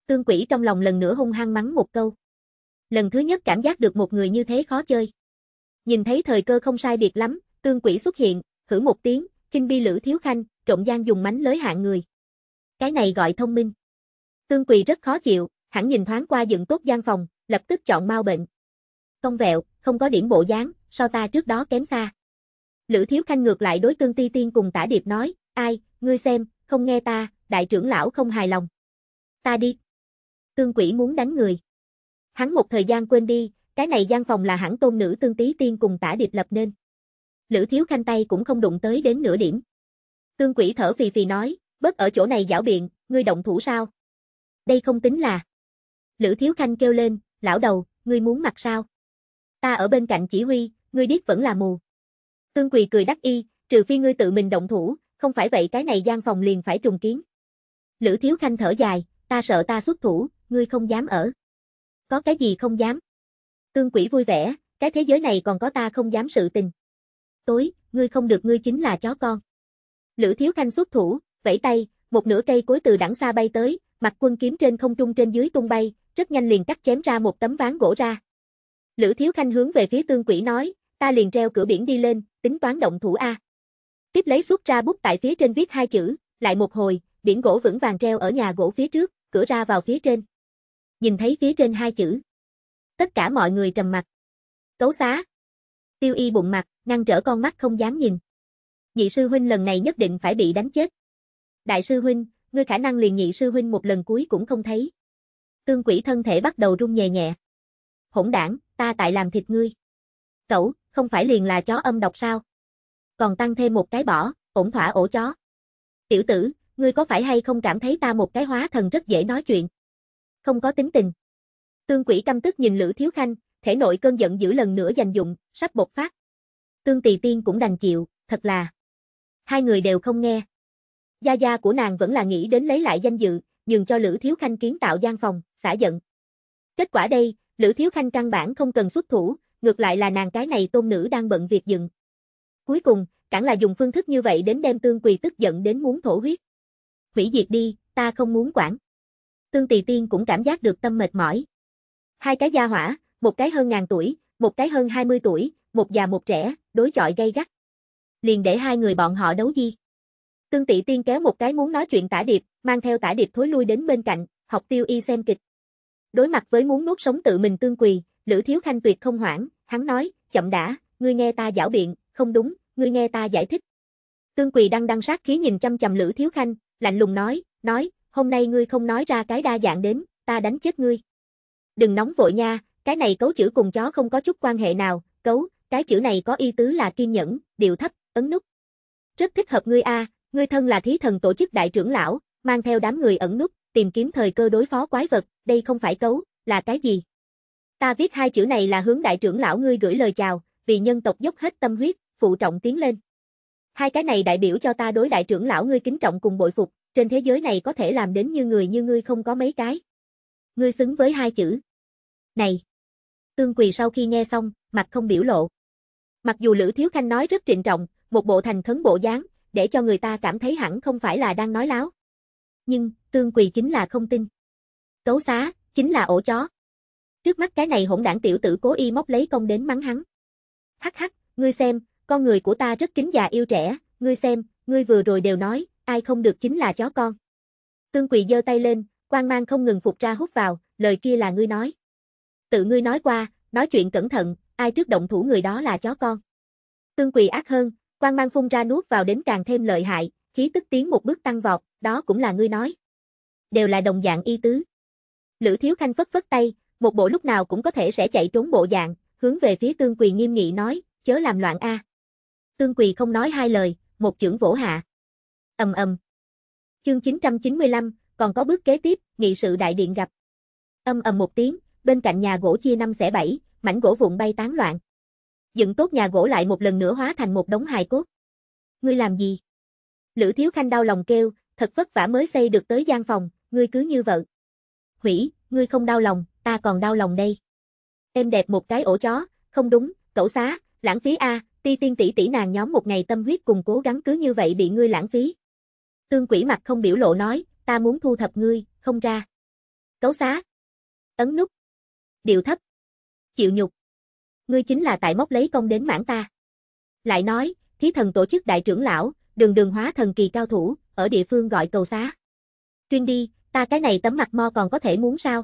Tương quỷ trong lòng lần nữa hung hăng mắng một câu. Lần thứ nhất cảm giác được một người như thế khó chơi. Nhìn thấy thời cơ không sai biệt lắm, tương quỷ xuất hiện, thử một tiếng, kinh bi lữ thiếu khanh, trộm gian dùng mánh lới hạng người. Cái này gọi thông minh. Tương quỷ rất khó chịu, hẳn nhìn thoáng qua dựng tốt gian phòng, lập tức chọn mau bệnh. Công vẹo, không có điểm bộ dáng, so ta trước đó kém xa. Lữ Thiếu Khanh ngược lại đối Tương Ti Tiên cùng Tả Điệp nói, ai, ngươi xem, không nghe ta, đại trưởng lão không hài lòng. Ta đi. Tương quỷ muốn đánh người. Hắn một thời gian quên đi, cái này gian phòng là hãng tôn nữ Tương Tí Tiên cùng Tả Điệp lập nên. Lữ Thiếu Khanh tay cũng không đụng tới đến nửa điểm. Tương quỷ thở phì phì nói, bớt ở chỗ này giảo biện, ngươi động thủ sao? Đây không tính là. Lữ Thiếu Khanh kêu lên, lão đầu, ngươi muốn mặt sao? Ta ở bên cạnh chỉ huy, ngươi điếc vẫn là mù. Tương Quỳ cười đắc y, trừ phi ngươi tự mình động thủ, không phải vậy cái này gian phòng liền phải trùng kiến. Lữ Thiếu Khanh thở dài, ta sợ ta xuất thủ, ngươi không dám ở. Có cái gì không dám? Tương Quỷ vui vẻ, cái thế giới này còn có ta không dám sự tình. Tối, ngươi không được ngươi chính là chó con. Lữ Thiếu Khanh xuất thủ, vẫy tay, một nửa cây cối từ đẳng xa bay tới, mặt quân kiếm trên không trung trên dưới tung bay, rất nhanh liền cắt chém ra một tấm ván gỗ ra. Lữ Thiếu Khanh hướng về phía Tương Quỷ nói, ta liền treo cửa biển đi lên, tính toán động thủ A. Tiếp lấy xuất ra bút tại phía trên viết hai chữ, lại một hồi, biển gỗ vững vàng treo ở nhà gỗ phía trước, cửa ra vào phía trên. Nhìn thấy phía trên hai chữ. Tất cả mọi người trầm mặt. Cấu xá. Tiêu y bụng mặt, ngăn trở con mắt không dám nhìn. Nhị sư huynh lần này nhất định phải bị đánh chết. Đại sư huynh, ngươi khả năng liền nhị sư huynh một lần cuối cũng không thấy. Tương quỷ thân thể bắt đầu run nhẹ nhẹ. Hỗn đảng, ta tại làm thịt ngươi. Cẩu, không phải liền là chó âm độc sao? Còn tăng thêm một cái bỏ, ổn thỏa ổ chó. Tiểu tử, ngươi có phải hay không cảm thấy ta một cái hóa thần rất dễ nói chuyện? Không có tính tình. Tương quỷ căm tức nhìn Lữ Thiếu Khanh, thể nội cơn giận giữ lần nữa dành dụng, sắp bột phát. Tương Tỳ Tiên cũng đành chịu, thật là. Hai người đều không nghe. Gia gia của nàng vẫn là nghĩ đến lấy lại danh dự, nhường cho Lữ Thiếu Khanh kiến tạo gian phòng, xả giận. Kết quả đây, Lữ Thiếu Khanh căn bản không cần xuất thủ, ngược lại là nàng cái này tôn nữ đang bận việc dựng. Cuối cùng, cản là dùng phương thức như vậy đến đem tương quỳ tức giận đến muốn thổ huyết. Hủy diệt đi, ta không muốn quản. Tương tỳ tiên cũng cảm giác được tâm mệt mỏi. Hai cái gia hỏa, một cái hơn ngàn tuổi, một cái hơn hai mươi tuổi, một già một trẻ, đối chọi gay gắt. Liền để hai người bọn họ đấu di. Tương tị tiên kéo một cái muốn nói chuyện tả điệp, mang theo tả điệp thối lui đến bên cạnh, học tiêu y xem kịch. Đối mặt với muốn nuốt sống tự mình tương quỳ, Lữ Thiếu Khanh tuyệt không hoảng, hắn nói, chậm đã, ngươi nghe ta giảo biện, không đúng, ngươi nghe ta giải thích. Tương Quỳ đang đăng sát khí nhìn chăm chầm Lữ Thiếu Khanh, lạnh lùng nói, nói, hôm nay ngươi không nói ra cái đa dạng đến, ta đánh chết ngươi. Đừng nóng vội nha, cái này cấu chữ cùng chó không có chút quan hệ nào, cấu, cái chữ này có y tứ là kiên nhẫn, điều thấp, ấn nút. Rất thích hợp ngươi a, ngươi thân là thí thần tổ chức đại trưởng lão, mang theo đám người ẩn nút, tìm kiếm thời cơ đối phó quái vật, đây không phải cấu, là cái gì? Ta viết hai chữ này là hướng đại trưởng lão ngươi gửi lời chào, vì nhân tộc dốc hết tâm huyết, phụ trọng tiến lên. Hai cái này đại biểu cho ta đối đại trưởng lão ngươi kính trọng cùng bội phục, trên thế giới này có thể làm đến như người như ngươi không có mấy cái. Ngươi xứng với hai chữ. Này! Tương Quỳ sau khi nghe xong, mặt không biểu lộ. Mặc dù Lữ Thiếu Khanh nói rất trịnh trọng, một bộ thành thấn bộ dáng, để cho người ta cảm thấy hẳn không phải là đang nói láo. Nhưng, Tương Quỳ chính là không tin. cấu xá, chính là ổ chó. Trước mắt cái này hỗn đảng tiểu tử cố y móc lấy công đến mắng hắn. Hắc hắc, ngươi xem, con người của ta rất kính già yêu trẻ, ngươi xem, ngươi vừa rồi đều nói, ai không được chính là chó con. Tương Quỳ giơ tay lên, quan mang không ngừng phục ra hút vào, lời kia là ngươi nói. Tự ngươi nói qua, nói chuyện cẩn thận, ai trước động thủ người đó là chó con. Tương Quỳ ác hơn, quan mang phun ra nuốt vào đến càng thêm lợi hại, khí tức tiến một bước tăng vọt, đó cũng là ngươi nói. Đều là đồng dạng y tứ. Lữ Thiếu Khanh phất phất tay, một bộ lúc nào cũng có thể sẽ chạy trốn bộ dạng, hướng về phía tương quỳ nghiêm nghị nói, chớ làm loạn a. Tương quỳ không nói hai lời, một chưởng vỗ hạ. ầm ầm. Chương 995, còn có bước kế tiếp, nghị sự đại điện gặp. Âm ầm một tiếng, bên cạnh nhà gỗ chia năm xẻ bảy, mảnh gỗ vụn bay tán loạn. Dựng tốt nhà gỗ lại một lần nữa hóa thành một đống hài cốt. Ngươi làm gì? Lữ Thiếu Khanh đau lòng kêu, thật vất vả mới xây được tới gian phòng, ngươi cứ như vậy. Hủy, ngươi không đau lòng, ta còn đau lòng đây. Em đẹp một cái ổ chó, không đúng, cẩu xá, lãng phí a, ti tiên tỷ tỷ nàng nhóm một ngày tâm huyết cùng cố gắng cứ như vậy bị ngươi lãng phí. Tương quỷ mặt không biểu lộ nói, ta muốn thu thập ngươi, không ra. Cấu xá. Ấn nút. Điều thấp. Chịu nhục. Ngươi chính là tại móc lấy công đến mãn ta. Lại nói, thí thần tổ chức đại trưởng lão, đường đường hóa thần kỳ cao thủ, ở địa phương gọi cầu xá. Tuyên đi, ta cái này tấm mặt mo còn có thể muốn sao?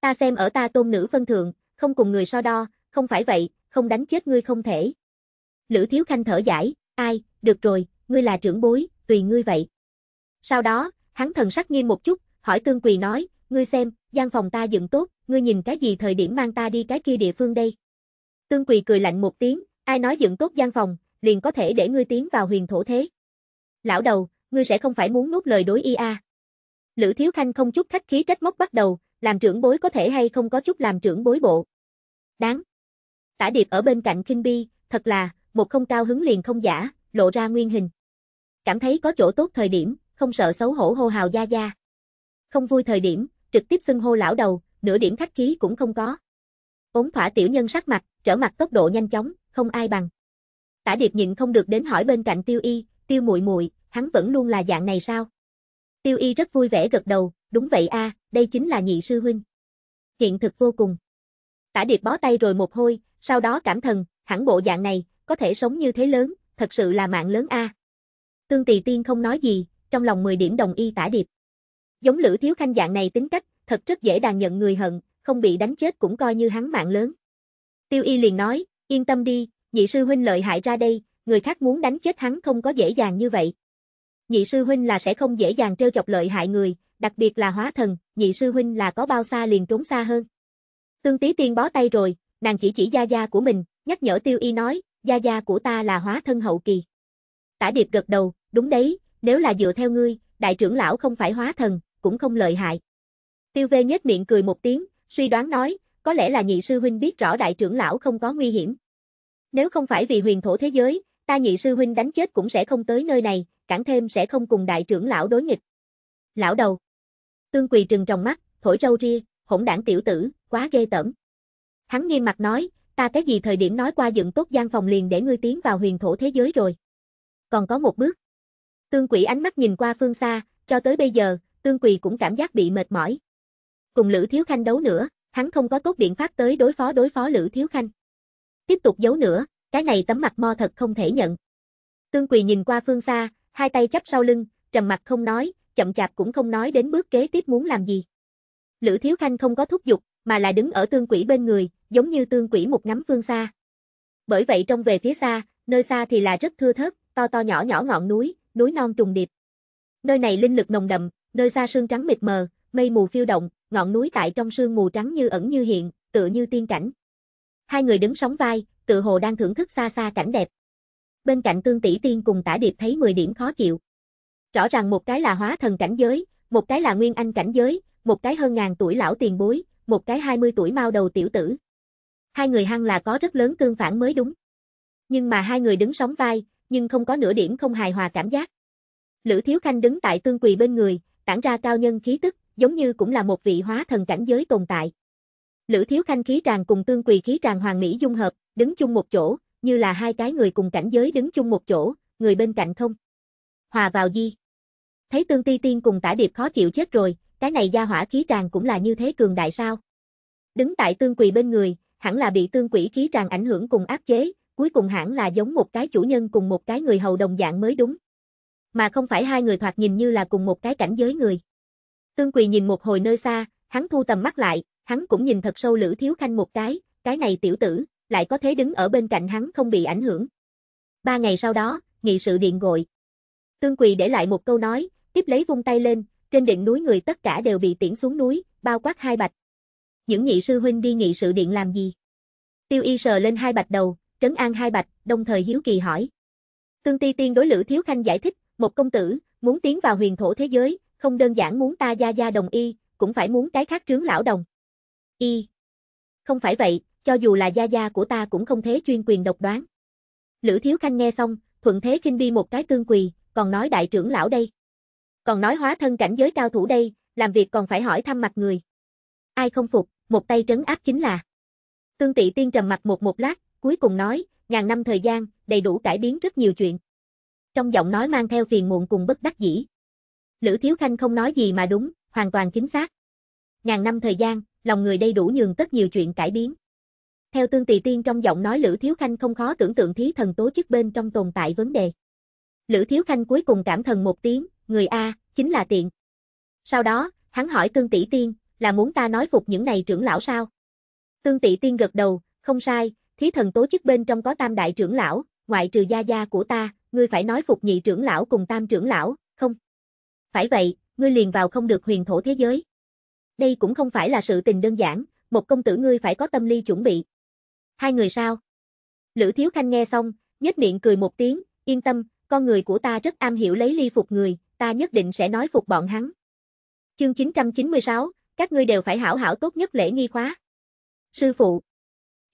Ta xem ở ta tôn nữ phân thượng, không cùng người so đo, không phải vậy, không đánh chết ngươi không thể. Lữ Thiếu Khanh thở giải, ai, được rồi, ngươi là trưởng bối, tùy ngươi vậy. Sau đó, hắn thần sắc nghiêm một chút, hỏi Tương Quỳ nói, ngươi xem, gian phòng ta dựng tốt, ngươi nhìn cái gì thời điểm mang ta đi cái kia địa phương đây. Tương Quỳ cười lạnh một tiếng, ai nói dựng tốt gian phòng, liền có thể để ngươi tiến vào huyền thổ thế. Lão đầu, ngươi sẽ không phải muốn nuốt lời đối y a. Lữ Thiếu Khanh không chút khách khí trách móc bắt đầu, làm trưởng bối có thể hay không có chút làm trưởng bối bộ. Đáng. Tả Điệp ở bên cạnh Kinh Bi, thật là, một không cao hứng liền không giả, lộ ra nguyên hình. Cảm thấy có chỗ tốt thời điểm, không sợ xấu hổ hô hào gia gia. Không vui thời điểm, trực tiếp xưng hô lão đầu, nửa điểm khách khí cũng không có. Ốn thỏa tiểu nhân sắc mặt, trở mặt tốc độ nhanh chóng, không ai bằng. Tả Điệp nhịn không được đến hỏi bên cạnh Tiêu Y, Tiêu muội muội, hắn vẫn luôn là dạng này sao? Tiêu Y rất vui vẻ gật đầu, đúng vậy a, à, đây chính là nhị sư huynh. Hiện thực vô cùng. Tả Điệp bó tay rồi một hôi, sau đó cảm thần, hẳn bộ dạng này, có thể sống như thế lớn, thật sự là mạng lớn a. Tương Tỳ Tiên không nói gì, trong lòng 10 điểm đồng y Tả Điệp. Giống Lữ Thiếu Khanh dạng này tính cách, thật rất dễ đàn nhận người hận, không bị đánh chết cũng coi như hắn mạng lớn. Tiêu Y liền nói, yên tâm đi, nhị sư huynh lợi hại ra đây, người khác muốn đánh chết hắn không có dễ dàng như vậy. Nhị sư huynh là sẽ không dễ dàng trêu chọc lợi hại người, đặc biệt là hóa thần, nhị sư huynh là có bao xa liền trốn xa hơn. Tương Tí Tiên bó tay rồi, nàng chỉ chỉ gia gia của mình, nhắc nhở Tiêu Y nói, gia gia của ta là hóa thân hậu kỳ. Tả Điệp gật đầu, đúng đấy, nếu là dựa theo ngươi, đại trưởng lão không phải hóa thần, cũng không lợi hại. Tiêu Vê nhếch miệng cười một tiếng, suy đoán nói, có lẽ là nhị sư huynh biết rõ đại trưởng lão không có nguy hiểm. Nếu không phải vì huyền thổ thế giới, ta nhị sư huynh đánh chết cũng sẽ không tới nơi này, cản thêm sẽ không cùng đại trưởng lão đối nghịch. Lão đầu, Tương Quỳ trừng tròng mắt, thổi râu ria, hỗn đảng tiểu tử, quá ghê tởm. Hắn nghiêm mặt nói, ta cái gì thời điểm nói qua dựng tốt gian phòng liền để ngươi tiến vào huyền thổ thế giới rồi. Còn có một bước. Tương Quỷ ánh mắt nhìn qua phương xa, cho tới bây giờ, Tương Quỳ cũng cảm giác bị mệt mỏi. Cùng Lữ Thiếu Khanh đấu nữa, hắn không có tốt biện pháp tới đối phó đối phó Lữ Thiếu Khanh. Tiếp tục giấu nữa, cái này tấm mặt mo thật không thể nhận. Tương Quỳ nhìn qua phương xa, hai tay chắp sau lưng, trầm mặt không nói, chậm chạp cũng không nói đến bước kế tiếp muốn làm gì. Lữ Thiếu Khanh không có thúc giục, mà là đứng ở tương quỷ bên người, giống như tương quỷ một ngắm phương xa. Bởi vậy trong về phía xa, nơi xa thì là rất thưa thớt, to to nhỏ nhỏ ngọn núi, núi non trùng điệp. Nơi này linh lực nồng đậm, nơi xa sương trắng mịt mờ, mây mù phiêu động, ngọn núi tại trong sương mù trắng như ẩn như hiện, tựa như tiên cảnh. Hai người đứng sóng vai, tự hồ đang thưởng thức xa xa cảnh đẹp. Bên cạnh Tương Tỷ Tiên cùng Tả Điệp thấy 10 điểm khó chịu. Rõ ràng một cái là hóa thần cảnh giới, một cái là nguyên anh cảnh giới, một cái hơn ngàn tuổi lão tiền bối, một cái 20 tuổi mao đầu tiểu tử. Hai người hăng là có rất lớn tương phản mới đúng. Nhưng mà hai người đứng sóng vai, nhưng không có nửa điểm không hài hòa cảm giác. Lữ Thiếu Khanh đứng tại tương quỳ bên người, tản ra cao nhân khí tức, giống như cũng là một vị hóa thần cảnh giới tồn tại. Lữ Thiếu Khanh khí tràn cùng tương quỳ khí tràn hoàng mỹ dung hợp, đứng chung một chỗ, như là hai cái người cùng cảnh giới đứng chung một chỗ, người bên cạnh không. Hòa vào di. Thấy Tương Ti Tiên cùng tả điệp khó chịu chết rồi, cái này gia hỏa khí tràn cũng là như thế cường đại sao? Đứng tại Tương Quỳ bên người, hẳn là bị Tương Quỷ khí tràn ảnh hưởng cùng áp chế, cuối cùng hẳn là giống một cái chủ nhân cùng một cái người hầu đồng dạng mới đúng. Mà không phải hai người thoạt nhìn như là cùng một cái cảnh giới người. Tương Quỳ nhìn một hồi nơi xa, hắn thu tầm mắt lại, hắn cũng nhìn thật sâu Lữ Thiếu Khanh một cái, cái này tiểu tử, lại có thế đứng ở bên cạnh hắn không bị ảnh hưởng. Ba ngày sau đó, nghị sự điện gọi. Tương Quỳ để lại một câu nói, tiếp lấy vung tay lên, trên đỉnh núi người tất cả đều bị tiễn xuống núi, bao quát hai bạch. Những nhị sư huynh đi nghị sự điện làm gì? Tiêu y sờ lên hai bạch đầu, trấn an hai bạch, đồng thời hiếu kỳ hỏi. Tương ti tiên đối lữ thiếu khanh giải thích, một công tử, muốn tiến vào huyền thổ thế giới, không đơn giản muốn ta gia gia đồng y, cũng phải muốn cái khác trướng lão đồng. Y. Không phải vậy, cho dù là gia gia của ta cũng không thế chuyên quyền độc đoán. Lữ thiếu khanh nghe xong, thuận thế khinh bi một cái tương quỳ, còn nói đại trưởng lão đây. Còn nói hóa thân cảnh giới cao thủ đây, làm việc còn phải hỏi thăm mặt người. Ai không phục, một tay trấn áp chính là. Tương Tị Tiên trầm mặt một một lát, cuối cùng nói, ngàn năm thời gian, đầy đủ cải biến rất nhiều chuyện. Trong giọng nói mang theo phiền muộn cùng bất đắc dĩ. Lữ Thiếu Khanh không nói gì mà đúng, hoàn toàn chính xác. Ngàn năm thời gian, lòng người đầy đủ nhường tất nhiều chuyện cải biến. Theo Tương Tỳ Tiên trong giọng nói Lữ Thiếu Khanh không khó tưởng tượng thí thần tố chức bên trong tồn tại vấn đề. Lữ Thiếu Khanh cuối cùng cảm thần một tiếng, người A, chính là tiện. Sau đó, hắn hỏi Tương Tỷ Tiên, là muốn ta nói phục những này trưởng lão sao? Tương Tỷ Tiên gật đầu, không sai, thí thần tố chức bên trong có tam đại trưởng lão, ngoại trừ gia gia của ta, ngươi phải nói phục nhị trưởng lão cùng tam trưởng lão, không? Phải vậy, ngươi liền vào không được huyền thổ thế giới. Đây cũng không phải là sự tình đơn giản, một công tử ngươi phải có tâm lý chuẩn bị. Hai người sao? Lữ Thiếu Khanh nghe xong, nhếch miệng cười một tiếng, yên tâm, con người của ta rất am hiểu lấy ly phục người, ta nhất định sẽ nói phục bọn hắn. Chương 996, các ngươi đều phải hảo hảo tốt nhất lễ nghi khóa. Sư phụ.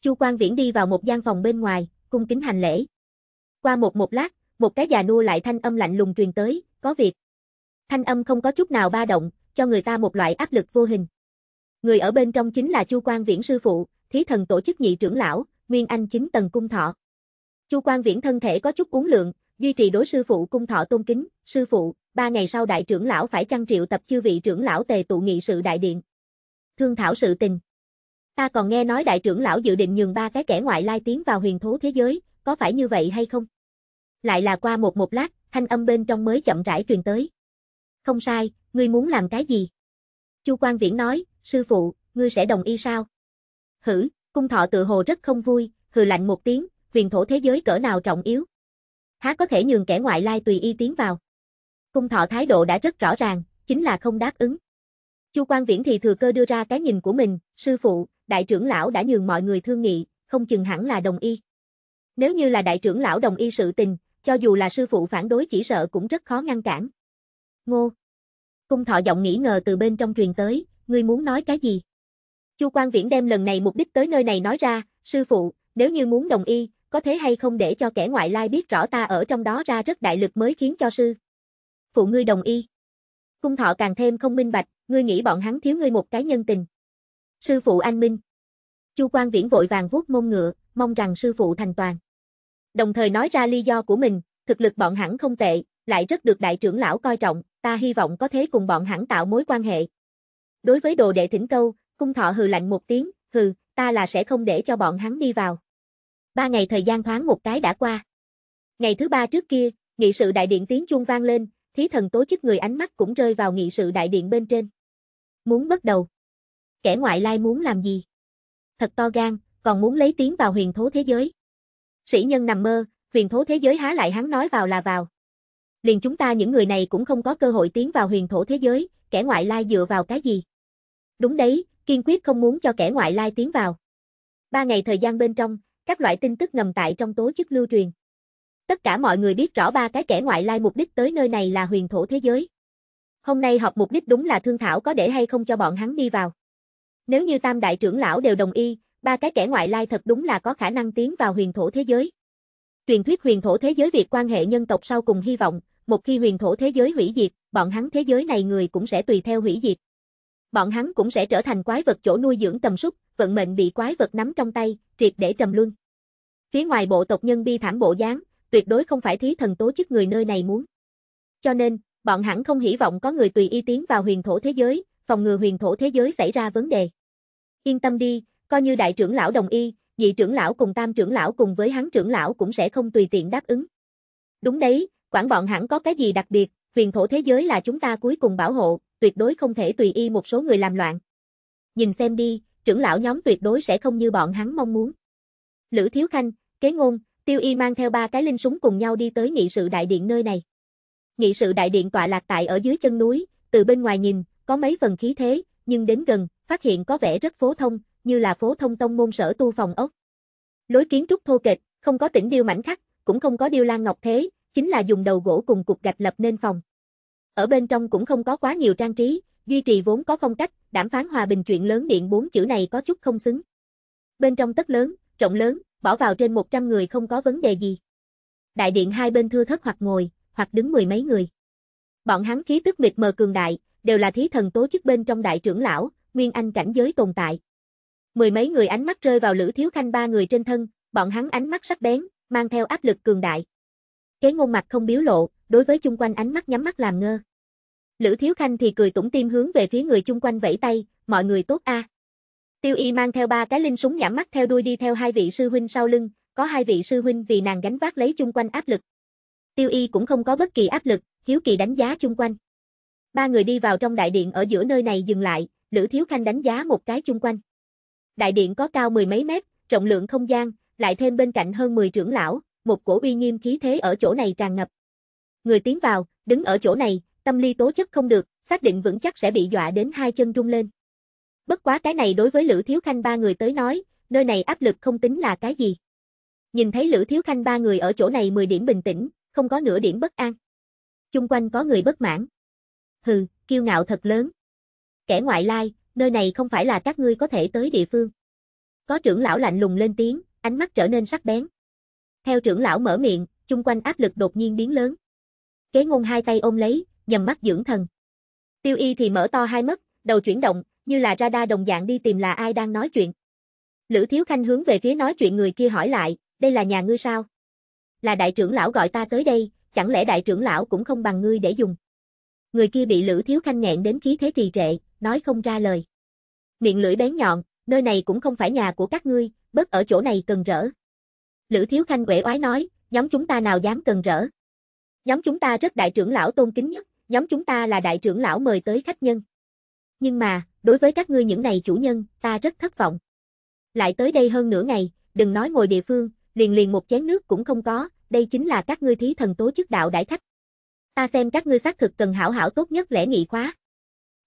Chu Quan Viễn đi vào một gian phòng bên ngoài, cung kính hành lễ. Qua một một lát, một cái già nua lại thanh âm lạnh lùng truyền tới, có việc. Thanh âm không có chút nào ba động, cho người ta một loại áp lực vô hình. Người ở bên trong chính là Chu Quan Viễn sư phụ, thí thần tổ chức nhị trưởng lão, Nguyên Anh chính tầng cung thọ. Chu Quan Viễn thân thể có chút uốn lượng, duy trì đối sư phụ cung thọ tôn kính, sư phụ ba ngày sau đại trưởng lão phải chăng triệu tập chư vị trưởng lão tề tụ nghị sự đại điện. Thương thảo sự tình. Ta còn nghe nói đại trưởng lão dự định nhường ba cái kẻ ngoại lai tiến vào huyền thố thế giới, có phải như vậy hay không? Lại là qua một một lát, thanh âm bên trong mới chậm rãi truyền tới. Không sai, ngươi muốn làm cái gì? Chu Quang Viễn nói, sư phụ, ngươi sẽ đồng ý sao? Hử, cung thọ tự hồ rất không vui, hừ lạnh một tiếng, huyền thổ thế giới cỡ nào trọng yếu. Há có thể nhường kẻ ngoại lai tùy y tiến vào. Cung thọ thái độ đã rất rõ ràng, chính là không đáp ứng. Chu Quan Viễn thì thừa cơ đưa ra cái nhìn của mình, sư phụ, đại trưởng lão đã nhường mọi người thương nghị, không chừng hẳn là đồng ý. Nếu như là đại trưởng lão đồng ý sự tình, cho dù là sư phụ phản đối chỉ sợ cũng rất khó ngăn cản. Ngô. Cung thọ giọng nghĩ ngờ từ bên trong truyền tới, ngươi muốn nói cái gì? Chu Quan Viễn đem lần này mục đích tới nơi này nói ra, sư phụ, nếu như muốn đồng ý, có thế hay không để cho kẻ ngoại lai biết rõ ta ở trong đó ra rất đại lực mới khiến cho sư phụ ngươi đồng ý, Cung thọ càng thêm không minh bạch, ngươi nghĩ bọn hắn thiếu ngươi một cái nhân tình. Sư phụ an minh. Chu quan Viễn vội vàng vuốt mông ngựa, mong rằng sư phụ thành toàn. Đồng thời nói ra lý do của mình, thực lực bọn hắn không tệ, lại rất được đại trưởng lão coi trọng, ta hy vọng có thế cùng bọn hắn tạo mối quan hệ. Đối với đồ đệ thỉnh câu, cung thọ hừ lạnh một tiếng, hừ, ta là sẽ không để cho bọn hắn đi vào. Ba ngày thời gian thoáng một cái đã qua. Ngày thứ ba trước kia, nghị sự đại điện tiếng chuông vang lên, thí thần tố chức người ánh mắt cũng rơi vào nghị sự đại điện bên trên. Muốn bắt đầu. Kẻ ngoại lai muốn làm gì? Thật to gan, còn muốn lấy tiếng vào huyền thố thế giới. Sĩ nhân nằm mơ, huyền thố thế giới há lại hắn nói vào là vào. Liền chúng ta những người này cũng không có cơ hội tiến vào huyền thổ thế giới, kẻ ngoại lai dựa vào cái gì? Đúng đấy, kiên quyết không muốn cho kẻ ngoại lai tiến vào. Ba ngày thời gian bên trong, các loại tin tức ngầm tại trong tố chức lưu truyền. Tất cả mọi người biết rõ ba cái kẻ ngoại lai mục đích tới nơi này là huyền thổ thế giới. Hôm nay họp mục đích đúng là thương thảo có để hay không cho bọn hắn đi vào. Nếu như tam đại trưởng lão đều đồng ý, ba cái kẻ ngoại lai thật đúng là có khả năng tiến vào huyền thổ thế giới. Truyền thuyết huyền thổ thế giới việc quan hệ nhân tộc sau cùng hy vọng, một khi huyền thổ thế giới hủy diệt, bọn hắn thế giới này người cũng sẽ tùy theo hủy diệt. Bọn hắn cũng sẽ trở thành quái vật chỗ nuôi dưỡng tầm súc, vận mệnh bị quái vật nắm trong tay, triệt để trầm luân. Phía ngoài bộ tộc nhân bi thảm bộ dáng, tuyệt đối không phải thí thần tố chức người nơi này muốn. Cho nên, bọn hẳn không hy vọng có người tùy y tiến vào huyền thổ thế giới, phòng ngừa huyền thổ thế giới xảy ra vấn đề. Yên tâm đi, coi như đại trưởng lão đồng ý, nhị trưởng lão cùng tam trưởng lão cùng với hắn trưởng lão cũng sẽ không tùy tiện đáp ứng. Đúng đấy, quản bọn hẳn có cái gì đặc biệt, huyền thổ thế giới là chúng ta cuối cùng bảo hộ, tuyệt đối không thể tùy y một số người làm loạn. Nhìn xem đi, trưởng lão nhóm tuyệt đối sẽ không như bọn hắn mong muốn. Lữ Thiếu Khanh, Kế Ngôn, Tiêu Y mang theo ba cái linh súng cùng nhau đi tới nghị sự đại điện nơi này. Nghị sự đại điện tọa lạc tại ở dưới chân núi, từ bên ngoài nhìn, có mấy phần khí thế, nhưng đến gần, phát hiện có vẻ rất phổ thông, như là phổ thông tông môn sở tu phòng ốc. Lối kiến trúc thô kệch, không có tỉnh điêu mảnh khắc, cũng không có điêu lan ngọc thế, chính là dùng đầu gỗ cùng cục gạch lập nên phòng. Ở bên trong cũng không có quá nhiều trang trí, duy trì vốn có phong cách, đảm phán hòa bình chuyện lớn điện bốn chữ này có chút không xứng. Bên trong tất lớn, rộng lớn, bỏ vào trên 100 người không có vấn đề gì. Đại điện hai bên thưa thất hoặc ngồi, hoặc đứng mười mấy người. Bọn hắn khí tức mịt mờ cường đại, đều là thí thần tố chức bên trong đại trưởng lão, nguyên anh cảnh giới tồn tại. Mười mấy người ánh mắt rơi vào Lữ Thiếu Khanh ba người trên thân, bọn hắn ánh mắt sắc bén, mang theo áp lực cường đại. Kế ngôn mặt không biểu lộ, đối với chung quanh ánh mắt nhắm mắt làm ngơ. Lữ Thiếu Khanh thì cười tủm tim hướng về phía người chung quanh vẫy tay, mọi người tốt a. À. Tiêu y mang theo ba cái linh súng nhắm mắt theo đuôi đi theo hai vị sư huynh sau lưng, có hai vị sư huynh vì nàng gánh vác lấy chung quanh áp lực. Tiêu y cũng không có bất kỳ áp lực, hiếu kỳ đánh giá chung quanh. Ba người đi vào trong đại điện ở giữa nơi này dừng lại, Lữ Thiếu Khanh đánh giá một cái chung quanh. Đại điện có cao mười mấy mét, rộng lượng không gian, lại thêm bên cạnh hơn 10 trưởng lão, một cổ uy nghiêm khí thế ở chỗ này tràn ngập. Người tiến vào, đứng ở chỗ này, tâm lý tố chất không được, xác định vững chắc sẽ bị dọa đến hai chân rung lên. Bất quá cái này đối với Lữ Thiếu Khanh ba người tới nói, nơi này áp lực không tính là cái gì. Nhìn thấy Lữ Thiếu Khanh ba người ở chỗ này 10 điểm bình tĩnh, không có nửa điểm bất an. Chung quanh có người bất mãn. Hừ, kiêu ngạo thật lớn. Kẻ ngoại lai, nơi này không phải là các ngươi có thể tới địa phương. Có trưởng lão lạnh lùng lên tiếng, ánh mắt trở nên sắc bén. Theo trưởng lão mở miệng, chung quanh áp lực đột nhiên biến lớn. Kế ngôn hai tay ôm lấy, nhầm mắt dưỡng thần. Tiêu y thì mở to hai mắt, đầu chuyển động, như là radar đồng dạng đi tìm là ai đang nói chuyện. Lữ Thiếu Khanh hướng về phía nói chuyện người kia hỏi lại, đây là nhà ngươi sao? Là đại trưởng lão gọi ta tới đây, chẳng lẽ đại trưởng lão cũng không bằng ngươi để dùng? Người kia bị Lữ Thiếu Khanh nghẹn đến khí thế trì trệ, nói không ra lời. Miệng lưỡi bén nhọn, nơi này cũng không phải nhà của các ngươi, bớt ở chỗ này cần rỡ. Lữ Thiếu Khanh quể oái nói, nhóm chúng ta nào dám cần rỡ. Nhóm chúng ta rất đại trưởng lão tôn kính nhất, nhóm chúng ta là đại trưởng lão mời tới khách nhân. Nhưng mà, đối với các ngươi những này chủ nhân, ta rất thất vọng. Lại tới đây hơn nửa ngày, đừng nói ngồi địa phương, liền liền một chén nước cũng không có, đây chính là các ngươi thí thần tố chức đạo đại khách. Ta xem các ngươi xác thực cần hảo hảo tốt nhất lễ nghị khóa.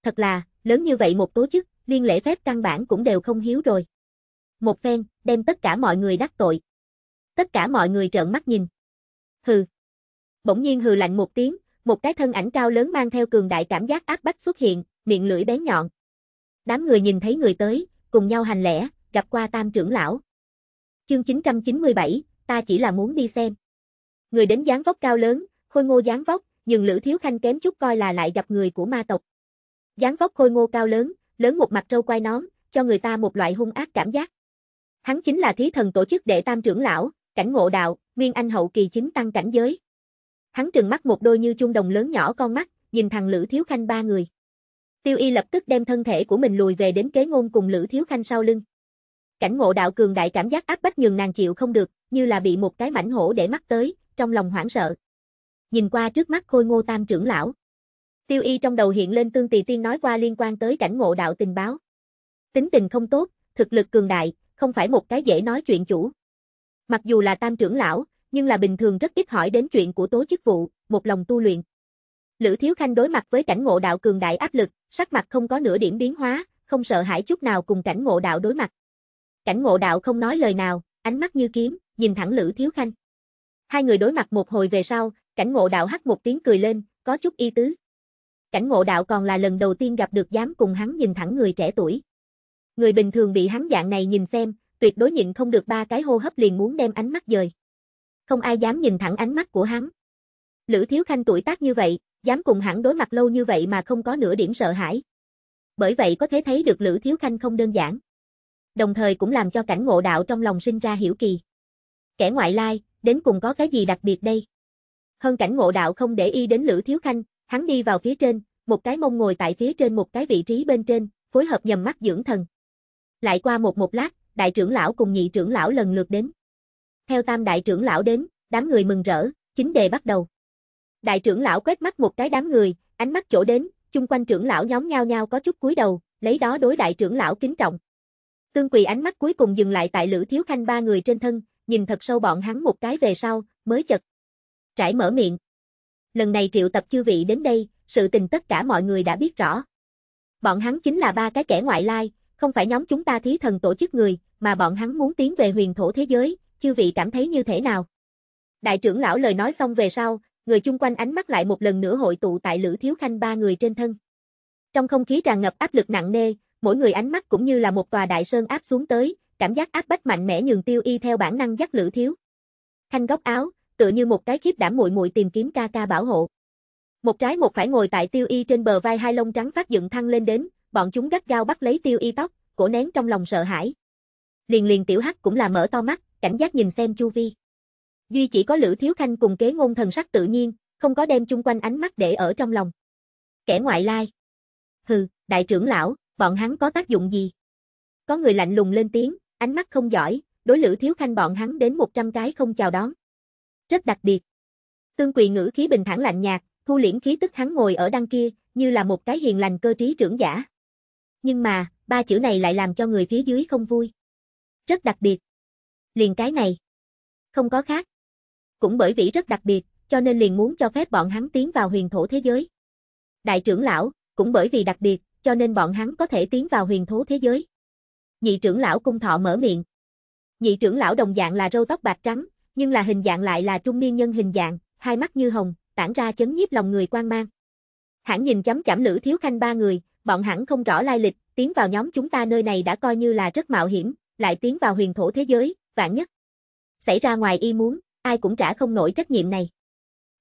Thật là, lớn như vậy một tố chức, liên lễ phép căn bản cũng đều không hiếu rồi. Một phen, đem tất cả mọi người đắc tội. Tất cả mọi người trợn mắt nhìn. Hừ. Bỗng nhiên hừ lạnh một tiếng, một cái thân ảnh cao lớn mang theo cường đại cảm giác áp bách xuất hiện, miệng lưỡi bén nhọn. Đám người nhìn thấy người tới, cùng nhau hành lễ, gặp qua tam trưởng lão. Chương 997, ta chỉ là muốn đi xem. Người đến dáng vóc cao lớn, khôi ngô dáng vóc, nhưng Lữ Thiếu Khanh kém chút coi là lại gặp người của ma tộc. Dáng vóc khôi ngô cao lớn, lớn một mặt trâu quai nón, cho người ta một loại hung ác cảm giác. Hắn chính là thí thần tổ chức đệ tam trưởng lão, cảnh ngộ đạo, nguyên anh hậu kỳ chính tăng cảnh giới. Hắn trừng mắt một đôi như chung đồng lớn nhỏ con mắt, nhìn thằng Lữ Thiếu Khanh ba người. Tiêu y lập tức đem thân thể của mình lùi về đến kế ngôn cùng Lữ Thiếu Khanh sau lưng. Cảnh ngộ đạo cường đại cảm giác áp bách nhường nàng chịu không được, như là bị một cái mảnh hổ để mắt tới, trong lòng hoảng sợ. Nhìn qua trước mắt khôi ngô tam trưởng lão. Tiêu y trong đầu hiện lên tương tỳ tiên nói qua liên quan tới cảnh ngộ đạo tình báo. Tính tình không tốt, thực lực cường đại, không phải một cái dễ nói chuyện chủ. Mặc dù là tam trưởng lão, nhưng là bình thường rất ít hỏi đến chuyện của tố chức vụ, một lòng tu luyện. Lữ Thiếu Khanh đối mặt với cảnh ngộ đạo cường đại áp lực, sắc mặt không có nửa điểm biến hóa, không sợ hãi chút nào cùng cảnh ngộ đạo đối mặt. Cảnh ngộ đạo không nói lời nào, ánh mắt như kiếm, nhìn thẳng Lữ Thiếu Khanh. Hai người đối mặt một hồi về sau, cảnh ngộ đạo hắt một tiếng cười lên, có chút y tứ. Cảnh ngộ đạo còn là lần đầu tiên gặp được dám cùng hắn nhìn thẳng người trẻ tuổi. Người bình thường bị hắn dạng này nhìn xem, tuyệt đối nhịn không được ba cái hô hấp liền muốn đem ánh mắt dời. Không ai dám nhìn thẳng ánh mắt của hắn. Lữ Thiếu Khanh tuổi tác như vậy, dám cùng hẳn đối mặt lâu như vậy mà không có nửa điểm sợ hãi. Bởi vậy có thể thấy được Lữ Thiếu Khanh không đơn giản. Đồng thời cũng làm cho cảnh ngộ đạo trong lòng sinh ra hiểu kỳ. Kẻ ngoại lai, đến cùng có cái gì đặc biệt đây? Hơn cảnh ngộ đạo không để y đến Lữ Thiếu Khanh, hắn đi vào phía trên, một cái mông ngồi tại phía trên một cái vị trí bên trên, phối hợp nhầm mắt dưỡng thần. Lại qua một một lát, đại trưởng lão cùng nhị trưởng lão lần lượt đến. Theo tam đại trưởng lão đến, đám người mừng rỡ, chính đề bắt đầu. Đại trưởng lão quét mắt một cái đám người, ánh mắt chỗ đến, chung quanh trưởng lão nhóm nhao nhao có chút cúi đầu, lấy đó đối đại trưởng lão kính trọng. Tương Quỳ ánh mắt cuối cùng dừng lại tại Lữ Thiếu Khanh ba người trên thân, nhìn thật sâu bọn hắn một cái về sau, mới chật. Trải mở miệng. Lần này triệu tập chư vị đến đây, sự tình tất cả mọi người đã biết rõ. Bọn hắn chính là ba cái kẻ ngoại lai, không phải nhóm chúng ta thí thần tổ chức người, mà bọn hắn muốn tiến về huyền thổ thế giới, chư vị cảm thấy như thế nào? Đại trưởng lão lời nói xong về sau, người chung quanh ánh mắt lại một lần nữa hội tụ tại Lữ Thiếu Khanh ba người trên thân. Trong không khí tràn ngập áp lực nặng nề, mỗi người ánh mắt cũng như là một tòa đại sơn áp xuống tới, cảm giác áp bách mạnh mẽ nhường Tiêu Y theo bản năng dắt Lữ Thiếu. Khanh góc áo, tựa như một cái khiếp đảm muội muội tìm kiếm ca ca bảo hộ. Một trái một phải ngồi tại Tiêu Y trên bờ vai hai lông trắng phát dựng thăng lên đến, bọn chúng gắt gao bắt lấy Tiêu Y tóc, cổ nén trong lòng sợ hãi. Liền liền tiểu hắc cũng là mở to mắt, cảnh giác nhìn xem chu vi. Duy chỉ có Lữ Thiếu Khanh cùng kế ngôn thần sắc tự nhiên, không có đem chung quanh ánh mắt để ở trong lòng. Kẻ ngoại lai. Hừ, đại trưởng lão, bọn hắn có tác dụng gì? Có người lạnh lùng lên tiếng, ánh mắt không giỏi, đối Lữ Thiếu Khanh bọn hắn đến 100 cái không chào đón. Rất đặc biệt. Tương Quỳ ngữ khí bình thản lạnh nhạt, thu liễm khí tức hắn ngồi ở đằng kia, như là một cái hiền lành cơ trí trưởng giả. Nhưng mà, ba chữ này lại làm cho người phía dưới không vui. Rất đặc biệt. Liền cái này. Không có khác, cũng bởi vì rất đặc biệt, cho nên liền muốn cho phép bọn hắn tiến vào huyền thổ thế giới. Đại trưởng lão, cũng bởi vì đặc biệt, cho nên bọn hắn có thể tiến vào huyền thố thế giới. Nhị trưởng lão cung thọ mở miệng. Nhị trưởng lão đồng dạng là râu tóc bạc trắng, nhưng là hình dạng lại là trung niên nhân hình dạng, hai mắt như hồng, tản ra chấn nhiếp lòng người quan mang. Hãng nhìn chấm chấm lữ thiếu khanh ba người, bọn hắn không rõ lai lịch, tiến vào nhóm chúng ta nơi này đã coi như là rất mạo hiểm, lại tiến vào huyền thổ thế giới, vạn nhất. Xảy ra ngoài y muốn, ai cũng trả không nổi trách nhiệm này.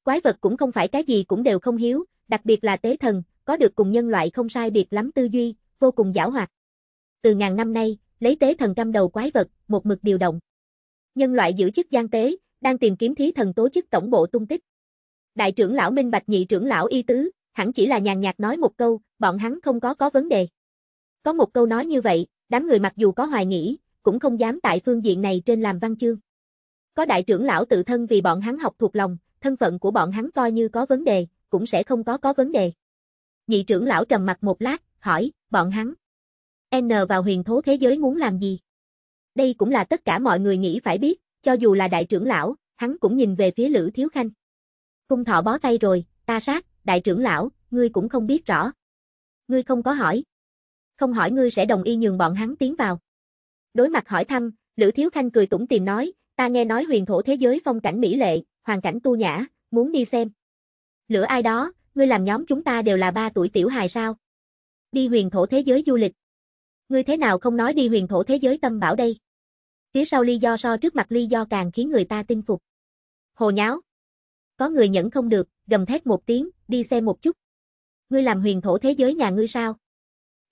Quái vật cũng không phải cái gì cũng đều không hiếu, đặc biệt là tế thần, có được cùng nhân loại không sai biệt lắm tư duy, vô cùng giảo hoạt. Từ ngàn năm nay, lấy tế thần cầm đầu quái vật, một mực điều động. Nhân loại giữ chức gian tế, đang tìm kiếm thí thần tố chức tổng bộ tung tích. Đại trưởng lão Minh Bạch nhị trưởng lão Y Tứ, hẳn chỉ là nhàn nhạt nói một câu, bọn hắn không có có vấn đề. Có một câu nói như vậy, đám người mặc dù có hoài nghĩ, cũng không dám tại phương diện này trên làm văn chương. Có đại trưởng lão tự thân vì bọn hắn học thuộc lòng, thân phận của bọn hắn coi như có vấn đề, cũng sẽ không có có vấn đề. Nhị trưởng lão trầm mặt một lát, hỏi, bọn hắn. N vào huyền thố thế giới muốn làm gì? Đây cũng là tất cả mọi người nghĩ phải biết, cho dù là đại trưởng lão, hắn cũng nhìn về phía Lữ Thiếu Khanh. Cung thọ bó tay rồi, ta sát, đại trưởng lão, ngươi cũng không biết rõ. Ngươi không có hỏi. Không hỏi ngươi sẽ đồng ý nhường bọn hắn tiến vào. Đối mặt hỏi thăm, Lữ Thiếu Khanh cười tủm tìm nói, Ta nghe nói huyền thổ thế giới phong cảnh mỹ lệ, hoàn cảnh tu nhã, muốn đi xem. Lửa ai đó, ngươi làm nhóm chúng ta đều là ba tuổi tiểu hài sao? Đi huyền thổ thế giới du lịch. Ngươi thế nào không nói đi huyền thổ thế giới tâm bảo đây? Phía sau lý do so trước mặt lý do càng khiến người ta tin phục. Hồ nháo. Có người nhẫn không được, gầm thét một tiếng, đi xem một chút. Ngươi làm huyền thổ thế giới nhà ngươi sao?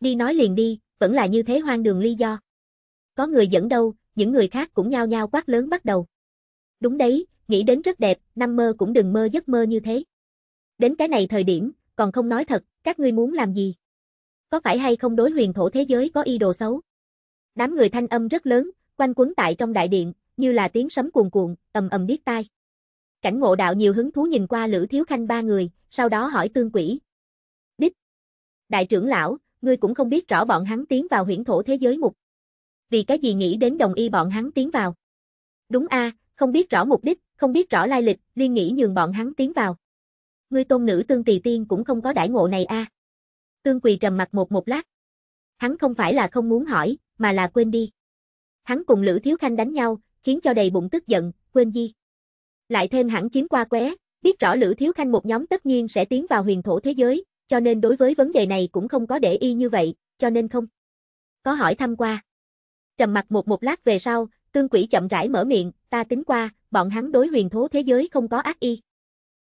Đi nói liền đi, vẫn là như thế hoang đường lý do. Có người dẫn đâu, những người khác cũng nhao nhao quát lớn bắt đầu. Đúng đấy, nghĩ đến rất đẹp, năm mơ cũng đừng mơ giấc mơ như thế. Đến cái này thời điểm, còn không nói thật, các ngươi muốn làm gì? Có phải hay không đối huyền thổ thế giới có y đồ xấu? Đám người thanh âm rất lớn, quanh quấn tại trong đại điện, như là tiếng sấm cuồn cuộn, ầm ầm điếc tai. Cảnh ngộ đạo nhiều hứng thú nhìn qua Lữ Thiếu Khanh ba người, sau đó hỏi tương quỷ. Đích! Đại trưởng lão, ngươi cũng không biết rõ bọn hắn tiến vào huyền thổ thế giới mục vì cái gì nghĩ đến đồng ý bọn hắn tiến vào. Đúng a, không biết rõ mục đích, không biết rõ lai lịch, liên nghĩ nhường bọn hắn tiến vào. Ngươi tôn nữ tương tỳ tiên cũng không có đãi ngộ này a. Tương quỳ trầm mặt một một lát. Hắn không phải là không muốn hỏi, mà là quên đi. Hắn cùng Lữ Thiếu Khanh đánh nhau, khiến cho đầy bụng tức giận, quên gì. Lại thêm hắn chiếm qua qué, biết rõ Lữ Thiếu Khanh một nhóm tất nhiên sẽ tiến vào huyền thổ thế giới, cho nên đối với vấn đề này cũng không có để y như vậy, cho nên không. Có hỏi thăm qua. Trầm mặt một một lát về sau, tương quỷ chậm rãi mở miệng, ta tính qua, bọn hắn đối huyền thố thế giới không có ác y.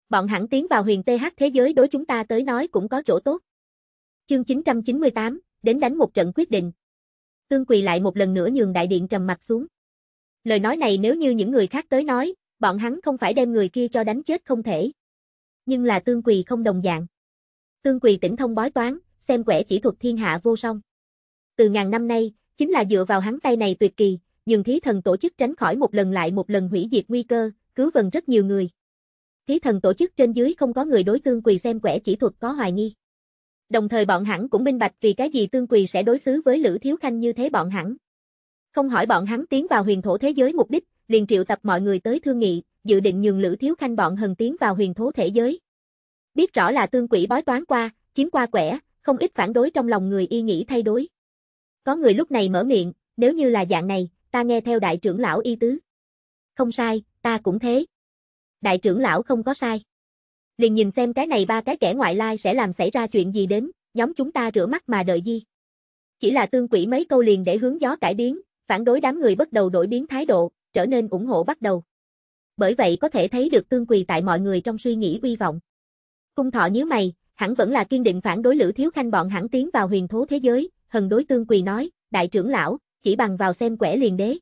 Bọn hắn tiến vào huyền TH thế giới đối chúng ta tới nói cũng có chỗ tốt. Chương 998, đến đánh một trận quyết định. Tương quỷ lại một lần nữa nhường đại điện trầm mặt xuống. Lời nói này nếu như những người khác tới nói, bọn hắn không phải đem người kia cho đánh chết không thể. Nhưng là tương quỳ không đồng dạng. Tương quỳ tỉnh thông bói toán, xem quẻ chỉ thuật thiên hạ vô song. Từ ngàn năm nay, Chính là dựa vào hắn tay này tuyệt kỳ, nhưng thí thần tổ chức tránh khỏi một lần lại một lần hủy diệt nguy cơ, cứu vần rất nhiều người. Thí thần tổ chức trên dưới không có người đối tương quỳ xem quẻ chỉ thuật có hoài nghi. Đồng thời bọn hắn cũng minh bạch vì cái gì tương quỳ sẽ đối xứ với Lữ Thiếu Khanh như thế bọn hắn. Không hỏi bọn hắn tiến vào huyền thổ thế giới mục đích, liền triệu tập mọi người tới thương nghị, dự định nhường Lữ Thiếu Khanh bọn hần tiến vào huyền thổ thế giới. Biết rõ là tương quỷ bói toán qua, chiếm qua quẻ, không ít phản đối trong lòng người y nghĩ thay đổi. Có người lúc này mở miệng, nếu như là dạng này, ta nghe theo đại trưởng lão y tứ. Không sai, ta cũng thế. Đại trưởng lão không có sai. Liền nhìn xem cái này ba cái kẻ ngoại lai sẽ làm xảy ra chuyện gì đến, nhóm chúng ta rửa mắt mà đợi gì. Chỉ là tương quỷ mấy câu liền để hướng gió cải biến, phản đối đám người bắt đầu đổi biến thái độ, trở nên ủng hộ bắt đầu. Bởi vậy có thể thấy được tương quỳ tại mọi người trong suy nghĩ uy vọng. Cung thọ nhíu mày, hẳn vẫn là kiên định phản đối Lữ Thiếu Khanh bọn hẳn tiến vào huyền thố thế giới, hần đối tương quỳ nói, đại trưởng lão, chỉ bằng vào xem quẻ liền đế.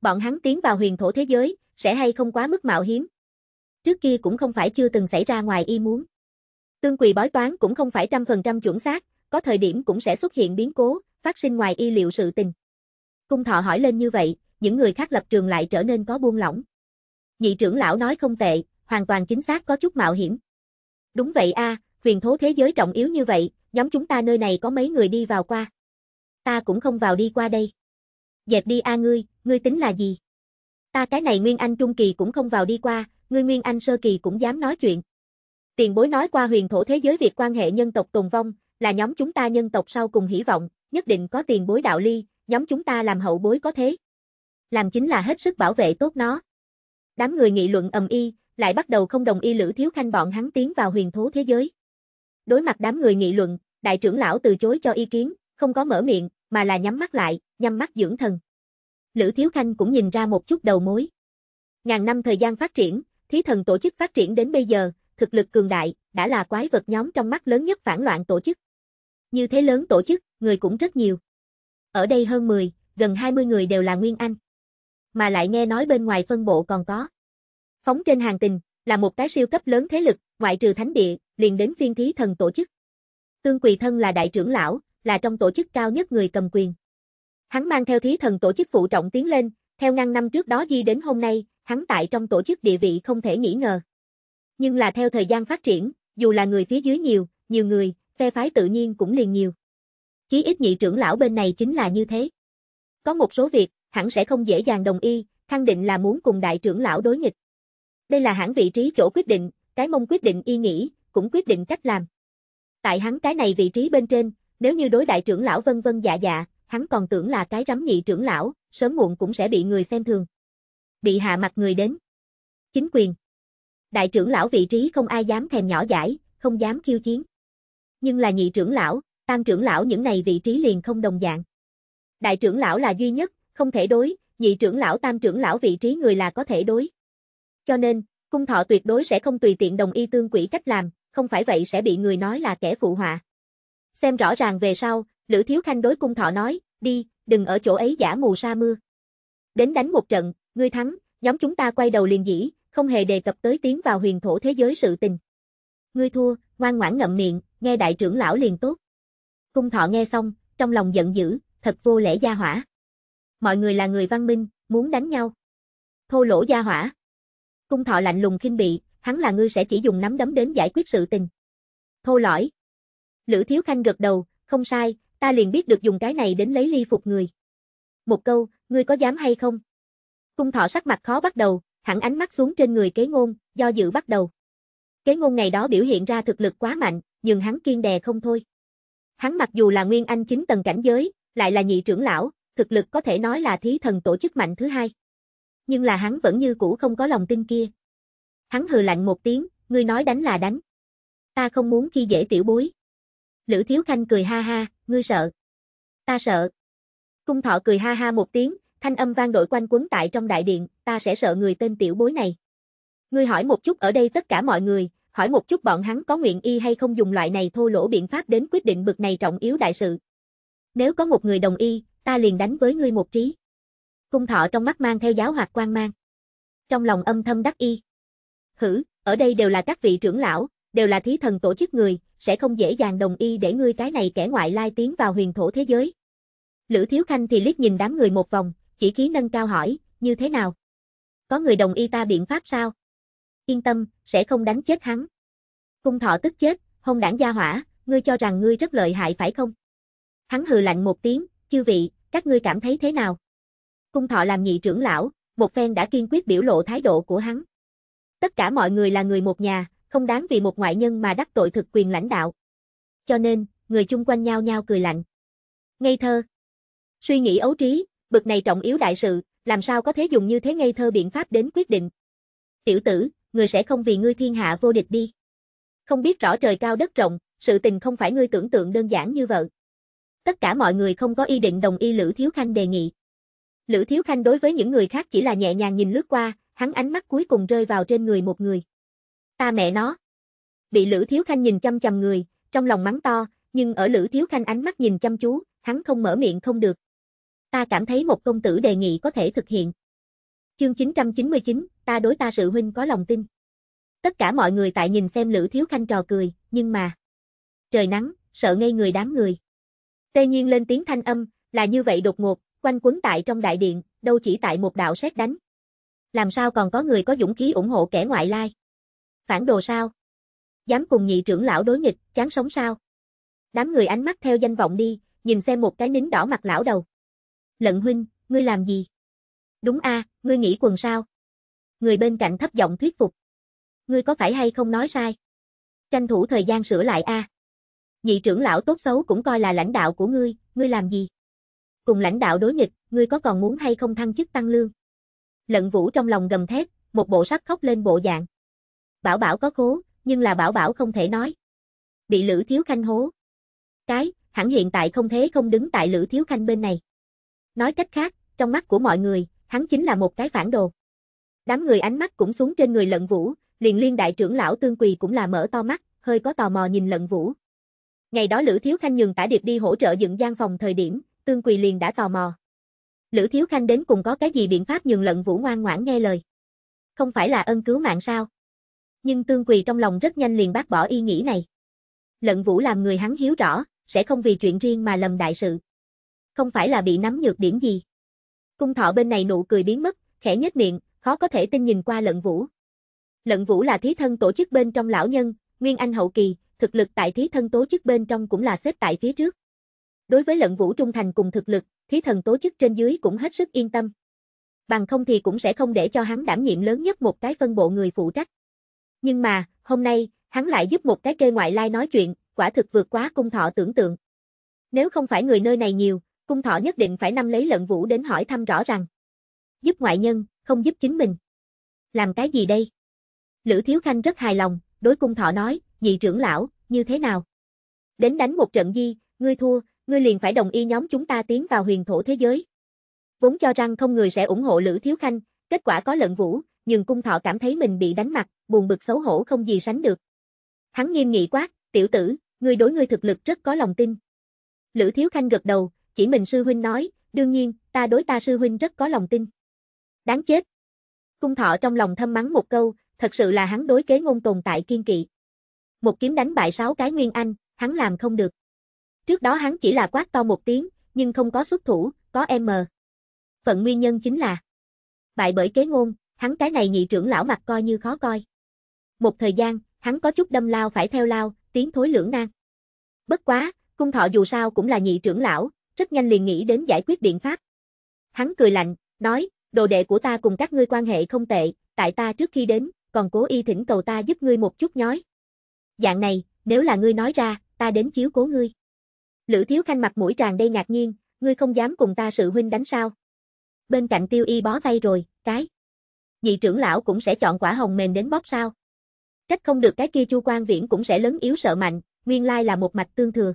Bọn hắn tiến vào huyền thổ thế giới, sẽ hay không quá mức mạo hiếm Trước kia cũng không phải chưa từng xảy ra ngoài y muốn. Tương quỳ bói toán cũng không phải trăm phần trăm chuẩn xác, có thời điểm cũng sẽ xuất hiện biến cố, phát sinh ngoài y liệu sự tình. Cung thọ hỏi lên như vậy, những người khác lập trường lại trở nên có buông lỏng. Nhị trưởng lão nói không tệ, hoàn toàn chính xác có chút mạo hiểm. Đúng vậy a, huyền thố thế giới trọng yếu như vậy, nhóm chúng ta nơi này có mấy người đi vào qua. Ta cũng không vào đi qua đây. Dẹp đi a ngươi, ngươi tính là gì? Ta cái này Nguyên Anh Trung Kỳ cũng không vào đi qua, ngươi Nguyên Anh Sơ Kỳ cũng dám nói chuyện. Tiền bối nói qua huyền thổ thế giới việc quan hệ nhân tộc tồn vong, là nhóm chúng ta nhân tộc sau cùng hy vọng, nhất định có tiền bối đạo ly, nhóm chúng ta làm hậu bối có thế. Làm chính là hết sức bảo vệ tốt nó. Đám người nghị luận ầm y, lại bắt đầu không đồng ý Lữ Thiếu Khanh bọn hắn tiến vào huyền thố thế giới. Đối mặt đám người nghị luận, đại trưởng lão từ chối cho ý kiến, không có mở miệng, mà là nhắm mắt lại, nhắm mắt dưỡng thần. Lữ Thiếu Khanh cũng nhìn ra một chút đầu mối. Ngàn năm thời gian phát triển, thí thần tổ chức phát triển đến bây giờ, thực lực cường đại, đã là quái vật nhóm trong mắt lớn nhất phản loạn tổ chức. Như thế lớn tổ chức, người cũng rất nhiều. Ở đây hơn 10, gần 20 người đều là Nguyên Anh. Mà lại nghe nói bên ngoài phân bộ còn có. Phóng trên hàng tình, là một cái siêu cấp lớn thế lực, ngoại trừ thánh địa, liền đến phiên thí thần tổ chức. Tương Quỳ Thân là đại trưởng lão, là trong tổ chức cao nhất người cầm quyền. Hắn mang theo thí thần tổ chức phụ trọng tiến lên, theo ngăn năm trước đó di đến hôm nay, hắn tại trong tổ chức địa vị không thể nghĩ ngờ. Nhưng là theo thời gian phát triển, dù là người phía dưới nhiều, nhiều người, phe phái tự nhiên cũng liền nhiều. Chí ít nhị trưởng lão bên này chính là như thế. Có một số việc, hẳn sẽ không dễ dàng đồng ý, khẳng định là muốn cùng đại trưởng lão đối nghịch. Đây là hãng vị trí chỗ quyết định, cái mông quyết định ý nghĩ, cũng quyết định cách làm. Tại hắn cái này vị trí bên trên, nếu như đối đại trưởng lão vân vân dạ dạ, hắn còn tưởng là cái rắm nhị trưởng lão, sớm muộn cũng sẽ bị người xem thường. Bị hạ mặt người đến. Chính quyền. Đại trưởng lão vị trí không ai dám thèm nhỏ giải, không dám khiêu chiến. Nhưng là nhị trưởng lão, tam trưởng lão những này vị trí liền không đồng dạng. Đại trưởng lão là duy nhất, không thể đối, nhị trưởng lão tam trưởng lão vị trí người là có thể đối. Cho nên, cung thọ tuyệt đối sẽ không tùy tiện đồng y tương quỷ cách làm, không phải vậy sẽ bị người nói là kẻ phụ họa. Xem rõ ràng về sau, Lữ Thiếu Khanh đối cung thọ nói, đi, đừng ở chỗ ấy giả mù sa mưa. Đến đánh một trận, ngươi thắng, nhóm chúng ta quay đầu liền dĩ, không hề đề cập tới tiến vào huyền thổ thế giới sự tình. Ngươi thua, ngoan ngoãn ngậm miệng, nghe đại trưởng lão liền tốt. Cung thọ nghe xong, trong lòng giận dữ, thật vô lễ gia hỏa. Mọi người là người văn minh, muốn đánh nhau. Thô lỗ gia hỏa. Cung thọ lạnh lùng khinh bị, hắn là ngươi sẽ chỉ dùng nắm đấm đến giải quyết sự tình. Thô lõi. Lữ Thiếu Khanh gật đầu, không sai, ta liền biết được dùng cái này đến lấy ly phục người. Một câu, ngươi có dám hay không? Cung thọ sắc mặt khó bắt đầu, hẳn ánh mắt xuống trên người kế ngôn, do dự bắt đầu. Kế ngôn ngày đó biểu hiện ra thực lực quá mạnh, nhưng hắn kiên đè không thôi. Hắn mặc dù là nguyên anh chính tầng cảnh giới, lại là nhị trưởng lão, thực lực có thể nói là thí thần tổ chức mạnh thứ hai. Nhưng là hắn vẫn như cũ không có lòng tin kia, Hắn hừ lạnh một tiếng, ngươi nói đánh là đánh. Ta không muốn khi dễ tiểu bối. Lữ Thiếu Khanh cười ha ha, ngươi sợ. Ta sợ. Cung thọ cười ha ha một tiếng, thanh âm vang đội quanh quấn tại trong đại điện, ta sẽ sợ người tên tiểu bối này. Ngươi hỏi một chút ở đây tất cả mọi người, hỏi một chút bọn hắn có nguyện y hay không dùng loại này thô lỗ biện pháp đến quyết định bực này trọng yếu đại sự. Nếu có một người đồng y, ta liền đánh với ngươi một trí. Cung thọ trong mắt mang theo giáo hoạt quan mang. Trong lòng âm thâm đắc y hử, ở đây đều là các vị trưởng lão, đều là thí thần tổ chức người, sẽ không dễ dàng đồng ý để ngươi cái này kẻ ngoại lai tiến vào huyền thổ thế giới. Lữ Thiếu Khanh thì liếc nhìn đám người một vòng, chỉ khí nâng cao hỏi, như thế nào? Có người đồng ý ta biện pháp sao? Yên tâm, sẽ không đánh chết hắn. Cung thọ tức chết, hông đảng gia hỏa, ngươi cho rằng ngươi rất lợi hại phải không? Hắn hừ lạnh một tiếng, chư vị, các ngươi cảm thấy thế nào? Cung thọ làm nhị trưởng lão, một phen đã kiên quyết biểu lộ thái độ của hắn. Tất cả mọi người là người một nhà, không đáng vì một ngoại nhân mà đắc tội thực quyền lãnh đạo. Cho nên, người chung quanh nhau nhau cười lạnh. Ngây thơ. Suy nghĩ ấu trí, bực này trọng yếu đại sự, làm sao có thể dùng như thế ngây thơ biện pháp đến quyết định. Tiểu tử, người sẽ không vì ngươi thiên hạ vô địch đi. Không biết rõ trời cao đất rộng, sự tình không phải ngươi tưởng tượng đơn giản như vậy. Tất cả mọi người không có ý định đồng ý Lữ Thiếu Khanh đề nghị. Lữ Thiếu Khanh đối với những người khác chỉ là nhẹ nhàng nhìn lướt qua, hắn ánh mắt cuối cùng rơi vào trên người một người. Ta mẹ nó. Bị Lữ Thiếu Khanh nhìn chăm chằm người, trong lòng mắng to, nhưng ở Lữ Thiếu Khanh ánh mắt nhìn chăm chú, hắn không mở miệng không được. Ta cảm thấy một công tử đề nghị có thể thực hiện. Chương 999, ta đối ta sự huynh có lòng tin. Tất cả mọi người tại nhìn xem Lữ Thiếu Khanh trò cười, nhưng mà... Trời nắng, sợ ngây người đám người. Tê nhiên lên tiếng thanh âm, là như vậy đột ngột, quanh quấn tại trong đại điện, đâu chỉ tại một đạo sét đánh làm sao còn có người có dũng khí ủng hộ kẻ ngoại lai? Phản đồ sao? Dám cùng nhị trưởng lão đối nghịch, chán sống sao? Đám người ánh mắt theo danh vọng đi, nhìn xem một cái nín đỏ mặt lão đầu. Lận huynh, ngươi làm gì? Đúng a, ngươi nghĩ quần sao? Người bên cạnh thấp giọng thuyết phục. Ngươi có phải hay không nói sai? Tranh thủ thời gian sửa lại a. Nhị trưởng lão tốt xấu cũng coi là lãnh đạo của ngươi, ngươi làm gì? Cùng lãnh đạo đối nghịch, ngươi có còn muốn hay không thăng chức tăng lương? Lận Vũ trong lòng gầm thét, một bộ sắc khóc lên bộ dạng. Bảo bảo có cố, nhưng là bảo bảo không thể nói. Bị Lữ Thiếu Khanh hố. Cái, hẳn hiện tại không thế không đứng tại Lữ Thiếu Khanh bên này. Nói cách khác, trong mắt của mọi người, hắn chính là một cái phản đồ. Đám người ánh mắt cũng xuống trên người Lận Vũ, liền liên đại trưởng lão Tương Quỳ cũng là mở to mắt, hơi có tò mò nhìn Lận Vũ. Ngày đó Lữ Thiếu Khanh nhường tả điệp đi hỗ trợ dựng gian phòng thời điểm, Tương Quỳ liền đã tò mò. Lữ Thiếu Khanh đến cùng có cái gì biện pháp nhường lận vũ ngoan ngoãn nghe lời. Không phải là ân cứu mạng sao? Nhưng Tương Quỳ trong lòng rất nhanh liền bác bỏ ý nghĩ này. Lận vũ làm người hắn hiếu rõ, sẽ không vì chuyện riêng mà lầm đại sự. Không phải là bị nắm nhược điểm gì. Cung thọ bên này nụ cười biến mất, khẽ nhếch miệng, khó có thể tin nhìn qua lận vũ. Lận vũ là thí thân tổ chức bên trong lão nhân, Nguyên Anh hậu kỳ, thực lực tại thí thân tổ chức bên trong cũng là xếp tại phía trước. Đối với lận vũ trung thành cùng thực lực, thí thần tố chức trên dưới cũng hết sức yên tâm. Bằng không thì cũng sẽ không để cho hắn đảm nhiệm lớn nhất một cái phân bộ người phụ trách. Nhưng mà, hôm nay, hắn lại giúp một cái kê ngoại lai nói chuyện, quả thực vượt quá cung thọ tưởng tượng. Nếu không phải người nơi này nhiều, cung thọ nhất định phải năm lấy lận vũ đến hỏi thăm rõ ràng. Giúp ngoại nhân, không giúp chính mình. Làm cái gì đây? Lữ Thiếu Khanh rất hài lòng, đối cung thọ nói, nhị trưởng lão, như thế nào? Đến đánh một trận di, ngươi thua, ngươi liền phải đồng ý nhóm chúng ta tiến vào huyền thổ thế giới. Vốn cho rằng không người sẽ ủng hộ Lữ Thiếu Khanh, kết quả có lận vũ, nhưng cung thọ cảm thấy mình bị đánh mặt, buồn bực xấu hổ không gì sánh được. Hắn nghiêm nghị quát, tiểu tử, ngươi đối ngươi thực lực rất có lòng tin. Lữ Thiếu Khanh gật đầu, chỉ mình sư huynh nói, đương nhiên, ta đối ta sư huynh rất có lòng tin. Đáng chết. Cung thọ trong lòng thâm mắng một câu, thật sự là hắn đối kế ngôn tồn tại kiên kỵ. Một kiếm đánh bại sáu cái nguyên anh, hắn làm không được. Trước đó hắn chỉ là quát to một tiếng, nhưng không có xuất thủ, có M. Phận nguyên nhân chính là bại bởi kế ngôn, hắn cái này nhị trưởng lão mặt coi như khó coi. Một thời gian, hắn có chút đâm lao phải theo lao, tiếng thối lưỡng nan. Bất quá, cung thọ dù sao cũng là nhị trưởng lão, rất nhanh liền nghĩ đến giải quyết biện pháp. Hắn cười lạnh, nói, đồ đệ của ta cùng các ngươi quan hệ không tệ, tại ta trước khi đến, còn cố y thỉnh cầu ta giúp ngươi một chút nhói. Dạng này, nếu là ngươi nói ra, ta đến chiếu cố ngươi. Lữ Thiếu Khanh mặt mũi tràn đầy ngạc nhiên, ngươi không dám cùng ta sự huynh đánh sao? Bên cạnh tiêu y bó tay rồi, cái. Nhị trưởng lão cũng sẽ chọn quả hồng mềm đến bóp sao? Trách không được cái kia chu quan viễn cũng sẽ lớn yếu sợ mạnh, nguyên lai là một mạch tương thừa.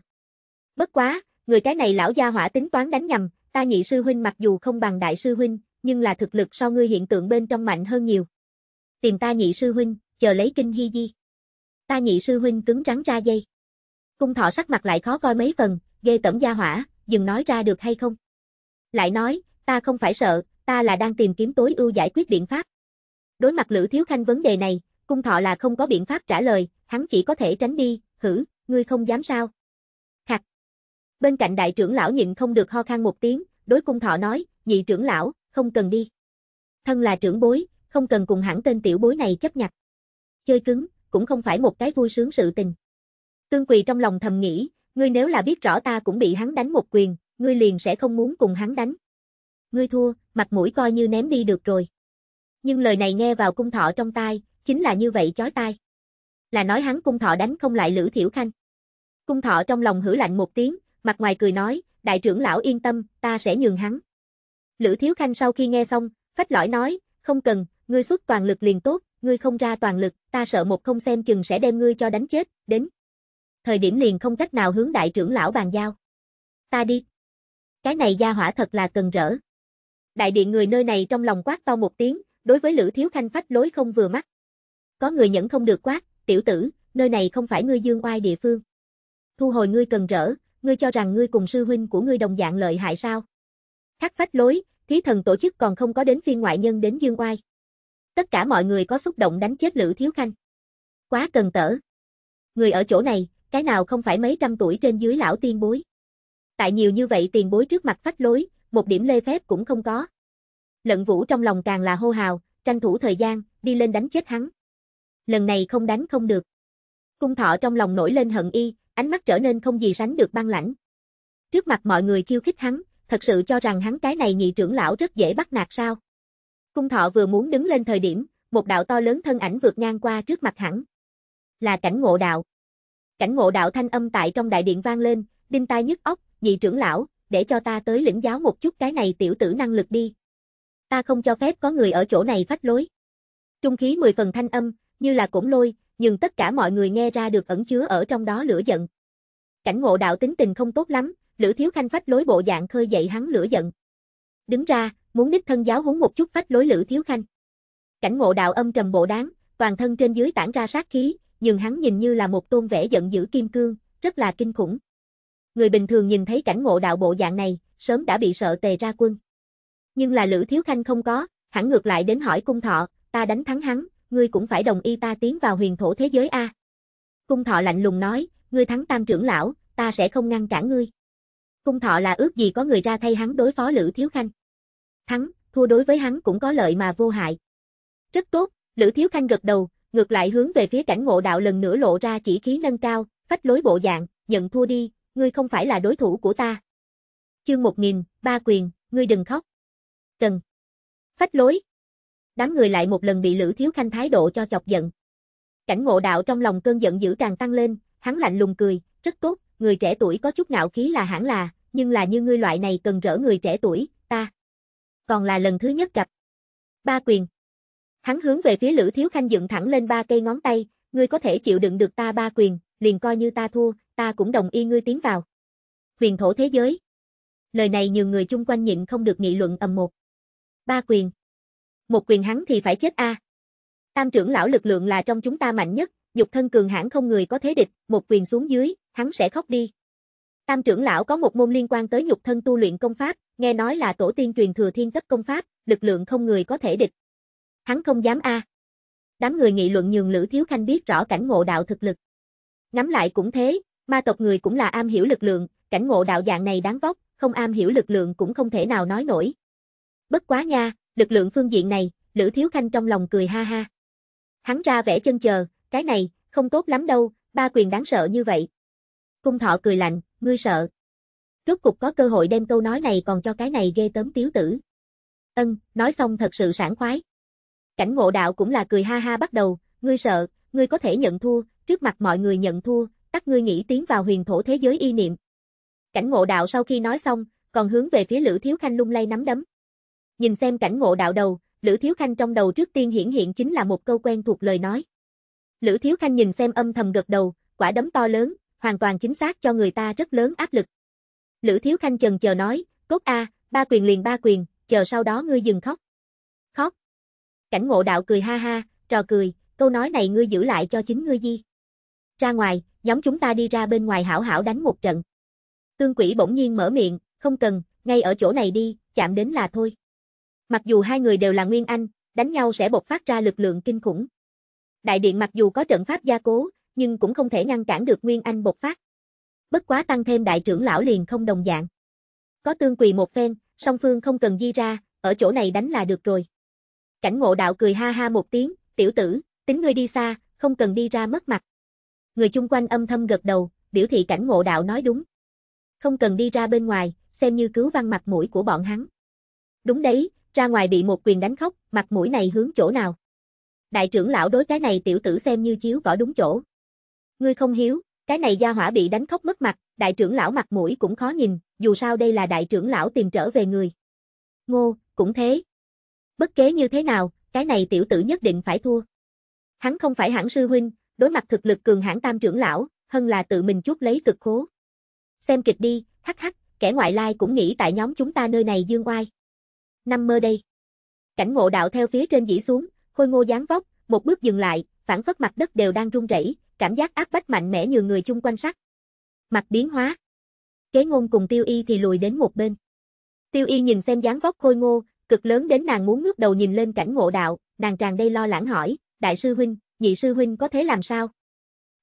Bất quá, người cái này lão gia hỏa tính toán đánh nhầm, ta nhị sư huynh mặc dù không bằng đại sư huynh, nhưng là thực lực so ngươi hiện tượng bên trong mạnh hơn nhiều. Tìm ta nhị sư huynh, chờ lấy kinh hy di. Ta nhị sư huynh cứng rắn ra dây. Cung thọ sắc mặt lại khó coi mấy phần, ghê tẩm gia hỏa, dừng nói ra được hay không? Lại nói, ta không phải sợ, ta là đang tìm kiếm tối ưu giải quyết biện pháp. Đối mặt Lữ Thiếu Khanh vấn đề này, cung thọ là không có biện pháp trả lời, hắn chỉ có thể tránh đi, hử, ngươi không dám sao? Khặt. Bên cạnh đại trưởng lão nhịn không được ho khan một tiếng, đối cung thọ nói, nhị trưởng lão, không cần đi. Thân là trưởng bối, không cần cùng hẳn tên tiểu bối này chấp nhặt. Chơi cứng, cũng không phải một cái vui sướng sự tình. Tương Quỳ trong lòng thầm nghĩ, ngươi nếu là biết rõ ta cũng bị hắn đánh một quyền, ngươi liền sẽ không muốn cùng hắn đánh. Ngươi thua, mặt mũi coi như ném đi được rồi. Nhưng lời này nghe vào cung thọ trong tai, chính là như vậy chói tai. Là nói hắn cung thọ đánh không lại Lữ Thiểu Khanh. Cung thọ trong lòng hử lạnh một tiếng, mặt ngoài cười nói, đại trưởng lão yên tâm, ta sẽ nhường hắn. Lữ Thiếu Khanh sau khi nghe xong, phách lõi nói, không cần, ngươi xuất toàn lực liền tốt, ngươi không ra toàn lực, ta sợ một không xem chừng sẽ đem ngươi cho đánh chết, đến thời điểm liền không cách nào hướng đại trưởng lão bàn giao. Ta đi. Cái này gia hỏa thật là cần rỡ. Đại điện người nơi này trong lòng quát to một tiếng, đối với Lữ Thiếu Khanh phách lối không vừa mắt. Có người nhẫn không được quát, tiểu tử, nơi này không phải ngươi dương oai địa phương. Thu hồi ngươi cần rỡ, ngươi cho rằng ngươi cùng sư huynh của ngươi đồng dạng lợi hại sao? Khắc phách lối, thí thần tổ chức còn không có đến phiên ngoại nhân đến dương oai. Tất cả mọi người có xúc động đánh chết Lữ Thiếu Khanh. Quá cần tở. Người ở chỗ này, cái nào không phải mấy trăm tuổi trên dưới lão tiên bối. Tại nhiều như vậy tiền bối trước mặt phách lối, một điểm lê phép cũng không có. Lận vũ trong lòng càng là hô hào, tranh thủ thời gian, đi lên đánh chết hắn. Lần này không đánh không được. Cung thọ trong lòng nổi lên hận y, ánh mắt trở nên không gì sánh được băng lãnh. Trước mặt mọi người khiêu khích hắn, thật sự cho rằng hắn cái này nhị trưởng lão rất dễ bắt nạt sao. Cung thọ vừa muốn đứng lên thời điểm, một đạo to lớn thân ảnh vượt ngang qua trước mặt hắn. Là cảnh ngộ đạo. Cảnh ngộ đạo thanh âm tại trong đại điện vang lên, đinh tai nhức óc, nhị trưởng lão, để cho ta tới lĩnh giáo một chút cái này tiểu tử năng lực đi. Ta không cho phép có người ở chỗ này phách lối. Trung khí mười phần thanh âm, như là cũng lôi, nhưng tất cả mọi người nghe ra được ẩn chứa ở trong đó lửa giận. Cảnh ngộ đạo tính tình không tốt lắm, Lữ Thiếu Khanh phách lối bộ dạng khơi dậy hắn lửa giận. Đứng ra, muốn đích thân giáo huấn một chút phách lối Lữ Thiếu Khanh. Cảnh ngộ đạo âm trầm bộ đáng, toàn thân trên dưới tản ra sát khí, nhưng hắn nhìn như là một tôn vẽ giận dữ kim cương, rất là kinh khủng. Người bình thường nhìn thấy cảnh ngộ đạo bộ dạng này, sớm đã bị sợ tề ra quân. Nhưng là Lữ Thiếu Khanh không có, hắn ngược lại đến hỏi cung thọ, ta đánh thắng hắn, ngươi cũng phải đồng ý ta tiến vào huyền thổ thế giới a. Cung thọ lạnh lùng nói, ngươi thắng tam trưởng lão, ta sẽ không ngăn cản ngươi. Cung thọ là ước gì có người ra thay hắn đối phó Lữ Thiếu Khanh. Thắng, thua đối với hắn cũng có lợi mà vô hại. Rất tốt, Lữ Thiếu Khanh gật đầu, ngược lại hướng về phía cảnh ngộ đạo lần nữa lộ ra chỉ khí nâng cao, phách lối bộ dạng, nhận thua đi, ngươi không phải là đối thủ của ta. Chương 1000, ba quyền, ngươi đừng khóc. Cần. Phách lối. Đám người lại một lần bị Lữ Thiếu Khanh thái độ cho chọc giận. Cảnh ngộ đạo trong lòng cơn giận dữ càng tăng lên, hắn lạnh lùng cười, rất tốt, người trẻ tuổi có chút ngạo khí là hẳn là, nhưng là như ngươi loại này cần rỡ người trẻ tuổi, ta. Còn là lần thứ nhất gặp. Ba quyền. Hắn hướng về phía Lữ Thiếu Khanh dựng thẳng lên ba cây ngón tay, ngươi có thể chịu đựng được ta ba quyền, liền coi như ta thua, ta cũng đồng ý ngươi tiến vào. Huyền thổ thế giới. Lời này nhiều người chung quanh nhịn không được nghị luận ầm một. Ba quyền. Một quyền hắn thì phải chết a. À. Tam trưởng lão lực lượng là trong chúng ta mạnh nhất, dục thân cường hãn không người có thế địch, một quyền xuống dưới, hắn sẽ khóc đi. Tam trưởng lão có một môn liên quan tới nhục thân tu luyện công pháp, nghe nói là tổ tiên truyền thừa thiên cấp công pháp, lực lượng không người có thể địch, Hắn không dám a. À. Đám người nghị luận nhường Lữ Thiếu Khanh biết rõ cảnh ngộ đạo thực lực. Ngắm lại cũng thế, ma tộc người cũng là am hiểu lực lượng, cảnh ngộ đạo dạng này đáng vóc, không am hiểu lực lượng cũng không thể nào nói nổi. Bất quá nha, lực lượng phương diện này, Lữ Thiếu Khanh trong lòng cười ha ha. Hắn ra vẻ chân chờ, cái này, không tốt lắm đâu, ba quyền đáng sợ như vậy. Cung thọ cười lạnh, ngươi sợ. Rốt cục có cơ hội đem câu nói này còn cho cái này ghê tấm tiếu tử. Ân, nói xong thật sự sảng khoái. Cảnh ngộ đạo cũng là cười ha ha bắt đầu, ngươi sợ, ngươi có thể nhận thua, trước mặt mọi người nhận thua, tắt ngươi nghĩ tiến vào huyền thổ thế giới y niệm. Cảnh ngộ đạo sau khi nói xong, còn hướng về phía Lữ Thiếu Khanh lung lay nắm đấm. Nhìn xem cảnh ngộ đạo đầu, Lữ Thiếu Khanh trong đầu trước tiên hiển hiện chính là một câu quen thuộc lời nói. Lữ Thiếu Khanh nhìn xem âm thầm gật đầu, quả đấm to lớn, hoàn toàn chính xác cho người ta rất lớn áp lực. Lữ Thiếu Khanh chần chờ nói, cốt A, ba quyền liền ba quyền, chờ sau đó ngươi dừng khóc. Cảnh ngộ đạo cười ha ha, trò cười, câu nói này ngươi giữ lại cho chính ngươi di. Ra ngoài, giống chúng ta đi ra bên ngoài hảo hảo đánh một trận. Tương quỷ bỗng nhiên mở miệng, không cần, ngay ở chỗ này đi, chạm đến là thôi. Mặc dù hai người đều là Nguyên Anh, đánh nhau sẽ bộc phát ra lực lượng kinh khủng. Đại điện mặc dù có trận pháp gia cố, nhưng cũng không thể ngăn cản được Nguyên Anh bộc phát. Bất quá tăng thêm đại trưởng lão liền không đồng dạng. Có tương quỳ một phen, song phương không cần di ra, ở chỗ này đánh là được rồi. Cảnh ngộ đạo cười ha ha một tiếng, tiểu tử, tính ngươi đi xa, không cần đi ra mất mặt. Người chung quanh âm thầm gật đầu, biểu thị cảnh ngộ đạo nói đúng. Không cần đi ra bên ngoài, xem như cứu văn mặt mũi của bọn hắn. Đúng đấy, ra ngoài bị một quyền đánh khóc, mặt mũi này hướng chỗ nào. Đại trưởng lão đối cái này tiểu tử xem như chiếu võ đúng chỗ. Ngươi không hiếu, cái này gia hỏa bị đánh khóc mất mặt, đại trưởng lão mặt mũi cũng khó nhìn, dù sao đây là đại trưởng lão tìm trở về người. Ngô, cũng thế, Bất kế như thế nào, cái này tiểu tử nhất định phải thua. Hắn không phải hãng sư huynh, đối mặt thực lực cường hãng tam trưởng lão, hơn là tự mình chút lấy cực khố. Xem kịch đi, hắc hắc, kẻ ngoại lai cũng nghĩ tại nhóm chúng ta nơi này dương oai. Năm mơ đây. Cảnh ngộ đạo theo phía trên dĩ xuống, khôi ngô dáng vóc, một bước dừng lại, phản phất mặt đất đều đang rung rẩy, cảm giác áp bách mạnh mẽ nhường người chung quanh sắc. Mặt biến hóa. Kế ngôn cùng tiêu y thì lùi đến một bên. Tiêu y nhìn xem dáng vóc khôi ngô, cực lớn đến nàng muốn ngước đầu nhìn lên cảnh ngộ đạo, nàng tràn đầy lo lãng hỏi, đại sư huynh, nhị sư huynh có thế làm sao?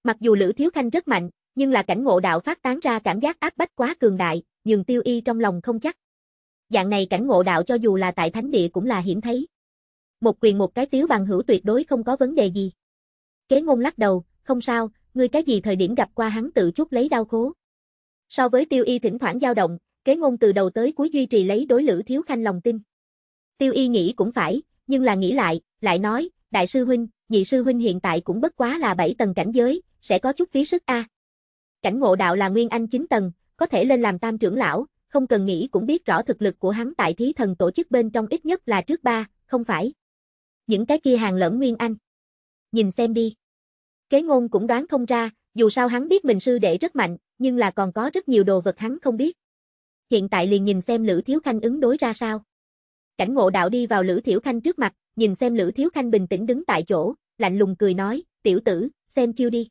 Mặc dù Lữ Thiếu Khanh rất mạnh, nhưng là cảnh ngộ đạo phát tán ra cảm giác áp bách quá cường đại, nhường tiêu y trong lòng không chắc. Dạng này cảnh ngộ đạo cho dù là tại thánh địa cũng là hiểm thấy. Một quyền một cái tiếu bằng hữu tuyệt đối không có vấn đề gì. Kế ngôn lắc đầu, không sao, ngươi cái gì thời điểm gặp qua hắn tự chút lấy đau khố. So với tiêu y thỉnh thoảng dao động, kế ngôn từ đầu tới cuối duy trì lấy đối lữ thiếu khanh lòng tin. Tiêu y nghĩ cũng phải, nhưng là nghĩ lại, lại nói, đại sư huynh, nhị sư huynh hiện tại cũng bất quá là 7 tầng cảnh giới, sẽ có chút phí sức a. À. Cảnh ngộ đạo là nguyên anh 9 tầng, có thể lên làm tam trưởng lão, không cần nghĩ cũng biết rõ thực lực của hắn tại thí thần tổ chức bên trong ít nhất là trước ba, không phải. Những cái kia hàng lẫn nguyên anh. Nhìn xem đi. Kế ngôn cũng đoán không ra, dù sao hắn biết mình sư đệ rất mạnh, nhưng là còn có rất nhiều đồ vật hắn không biết. Hiện tại liền nhìn xem Lữ Thiếu Khanh ứng đối ra sao. Cảnh ngộ đạo đi vào Lữ Thiểu Khanh trước mặt, nhìn xem Lữ Thiếu Khanh bình tĩnh đứng tại chỗ, lạnh lùng cười nói, tiểu tử, xem chiêu đi.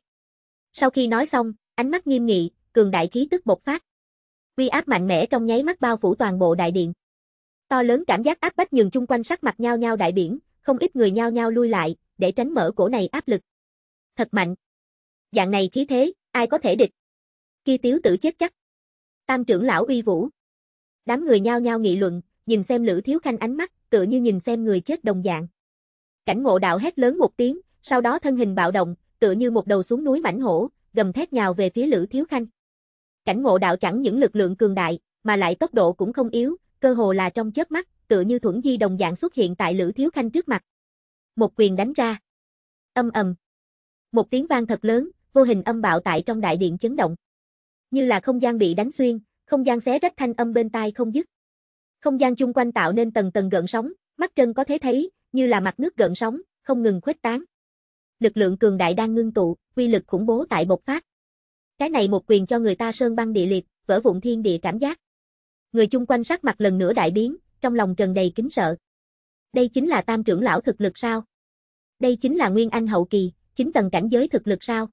Sau khi nói xong, ánh mắt nghiêm nghị, cường đại khí tức bộc phát. uy áp mạnh mẽ trong nháy mắt bao phủ toàn bộ đại điện. To lớn cảm giác áp bách nhường chung quanh sắc mặt nhao nhao đại biển, không ít người nhao nhao lui lại, để tránh mở cổ này áp lực. Thật mạnh. Dạng này khí thế, ai có thể địch. kia tiểu tử chết chắc. Tam trưởng lão uy vũ. Đám người nhao nhao nghị luận, nhìn xem Lữ Thiếu Khanh ánh mắt, tựa như nhìn xem người chết đồng dạng. Cảnh ngộ đạo hét lớn một tiếng, sau đó thân hình bạo động, tựa như một đầu xuống núi mảnh hổ, gầm thét nhào về phía Lữ Thiếu Khanh. Cảnh ngộ đạo chẳng những lực lượng cường đại, mà lại tốc độ cũng không yếu, cơ hồ là trong chớp mắt, tựa như thuẫn di đồng dạng xuất hiện tại Lữ Thiếu Khanh trước mặt. Một quyền đánh ra. Âm ầm. Một tiếng vang thật lớn, vô hình âm bạo tại trong đại điện chấn động. Như là không gian bị đánh xuyên, không gian xé rách thanh âm bên tai không dứt. Không gian chung quanh tạo nên tầng tầng gợn sóng, mắt trần có thể thấy, như là mặt nước gợn sóng, không ngừng khuếch tán. Lực lượng cường đại đang ngưng tụ, quy lực khủng bố tại bộc phát. Cái này một quyền cho người ta sơn băng địa liệt, vỡ vụn thiên địa cảm giác. Người chung quanh sắc mặt lần nữa đại biến, trong lòng trần đầy kính sợ. Đây chính là tam trưởng lão thực lực sao? Đây chính là nguyên anh hậu kỳ, chính tầng cảnh giới thực lực sao?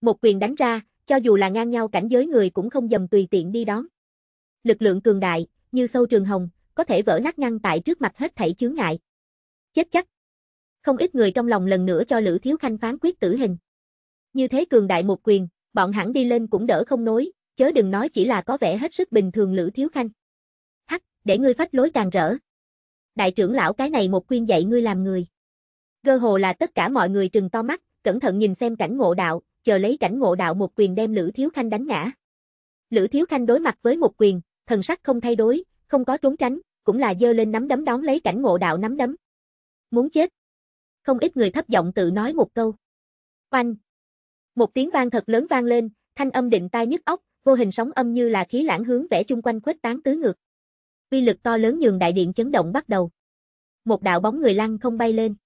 Một quyền đánh ra, cho dù là ngang nhau cảnh giới người cũng không dầm tùy tiện đi đón. Lực lượng cường đại, như sâu trường hồng, có thể vỡ nát ngăn tại trước mặt hết thảy chướng ngại. Chết chắc. Không ít người trong lòng lần nữa cho Lữ Thiếu Khanh phán quyết tử hình. Như thế cường đại một quyền, bọn hắn đi lên cũng đỡ không nối, chớ đừng nói chỉ là có vẻ hết sức bình thường Lữ Thiếu Khanh. Hắc, để ngươi phách lối càng rỡ. Đại trưởng lão cái này một quyền dạy ngươi làm người. Cơ hồ là tất cả mọi người trừng to mắt, cẩn thận nhìn xem cảnh ngộ đạo, chờ lấy cảnh ngộ đạo một quyền đem Lữ Thiếu Khanh đánh ngã. Lữ Thiếu Khanh đối mặt với một quyền, thần sắc không thay đổi, không có trốn tránh, cũng là dơ lên nắm đấm đón lấy cảnh ngộ đạo nắm đấm. Muốn chết. Không ít người thấp giọng tự nói một câu. Oanh. Một tiếng vang thật lớn vang lên, thanh âm định tai nhức óc, vô hình sóng âm như là khí lãng hướng vẽ chung quanh khuếch tán tứ ngược. Uy lực to lớn nhường đại điện chấn động bắt đầu. Một đạo bóng người lăn không bay lên.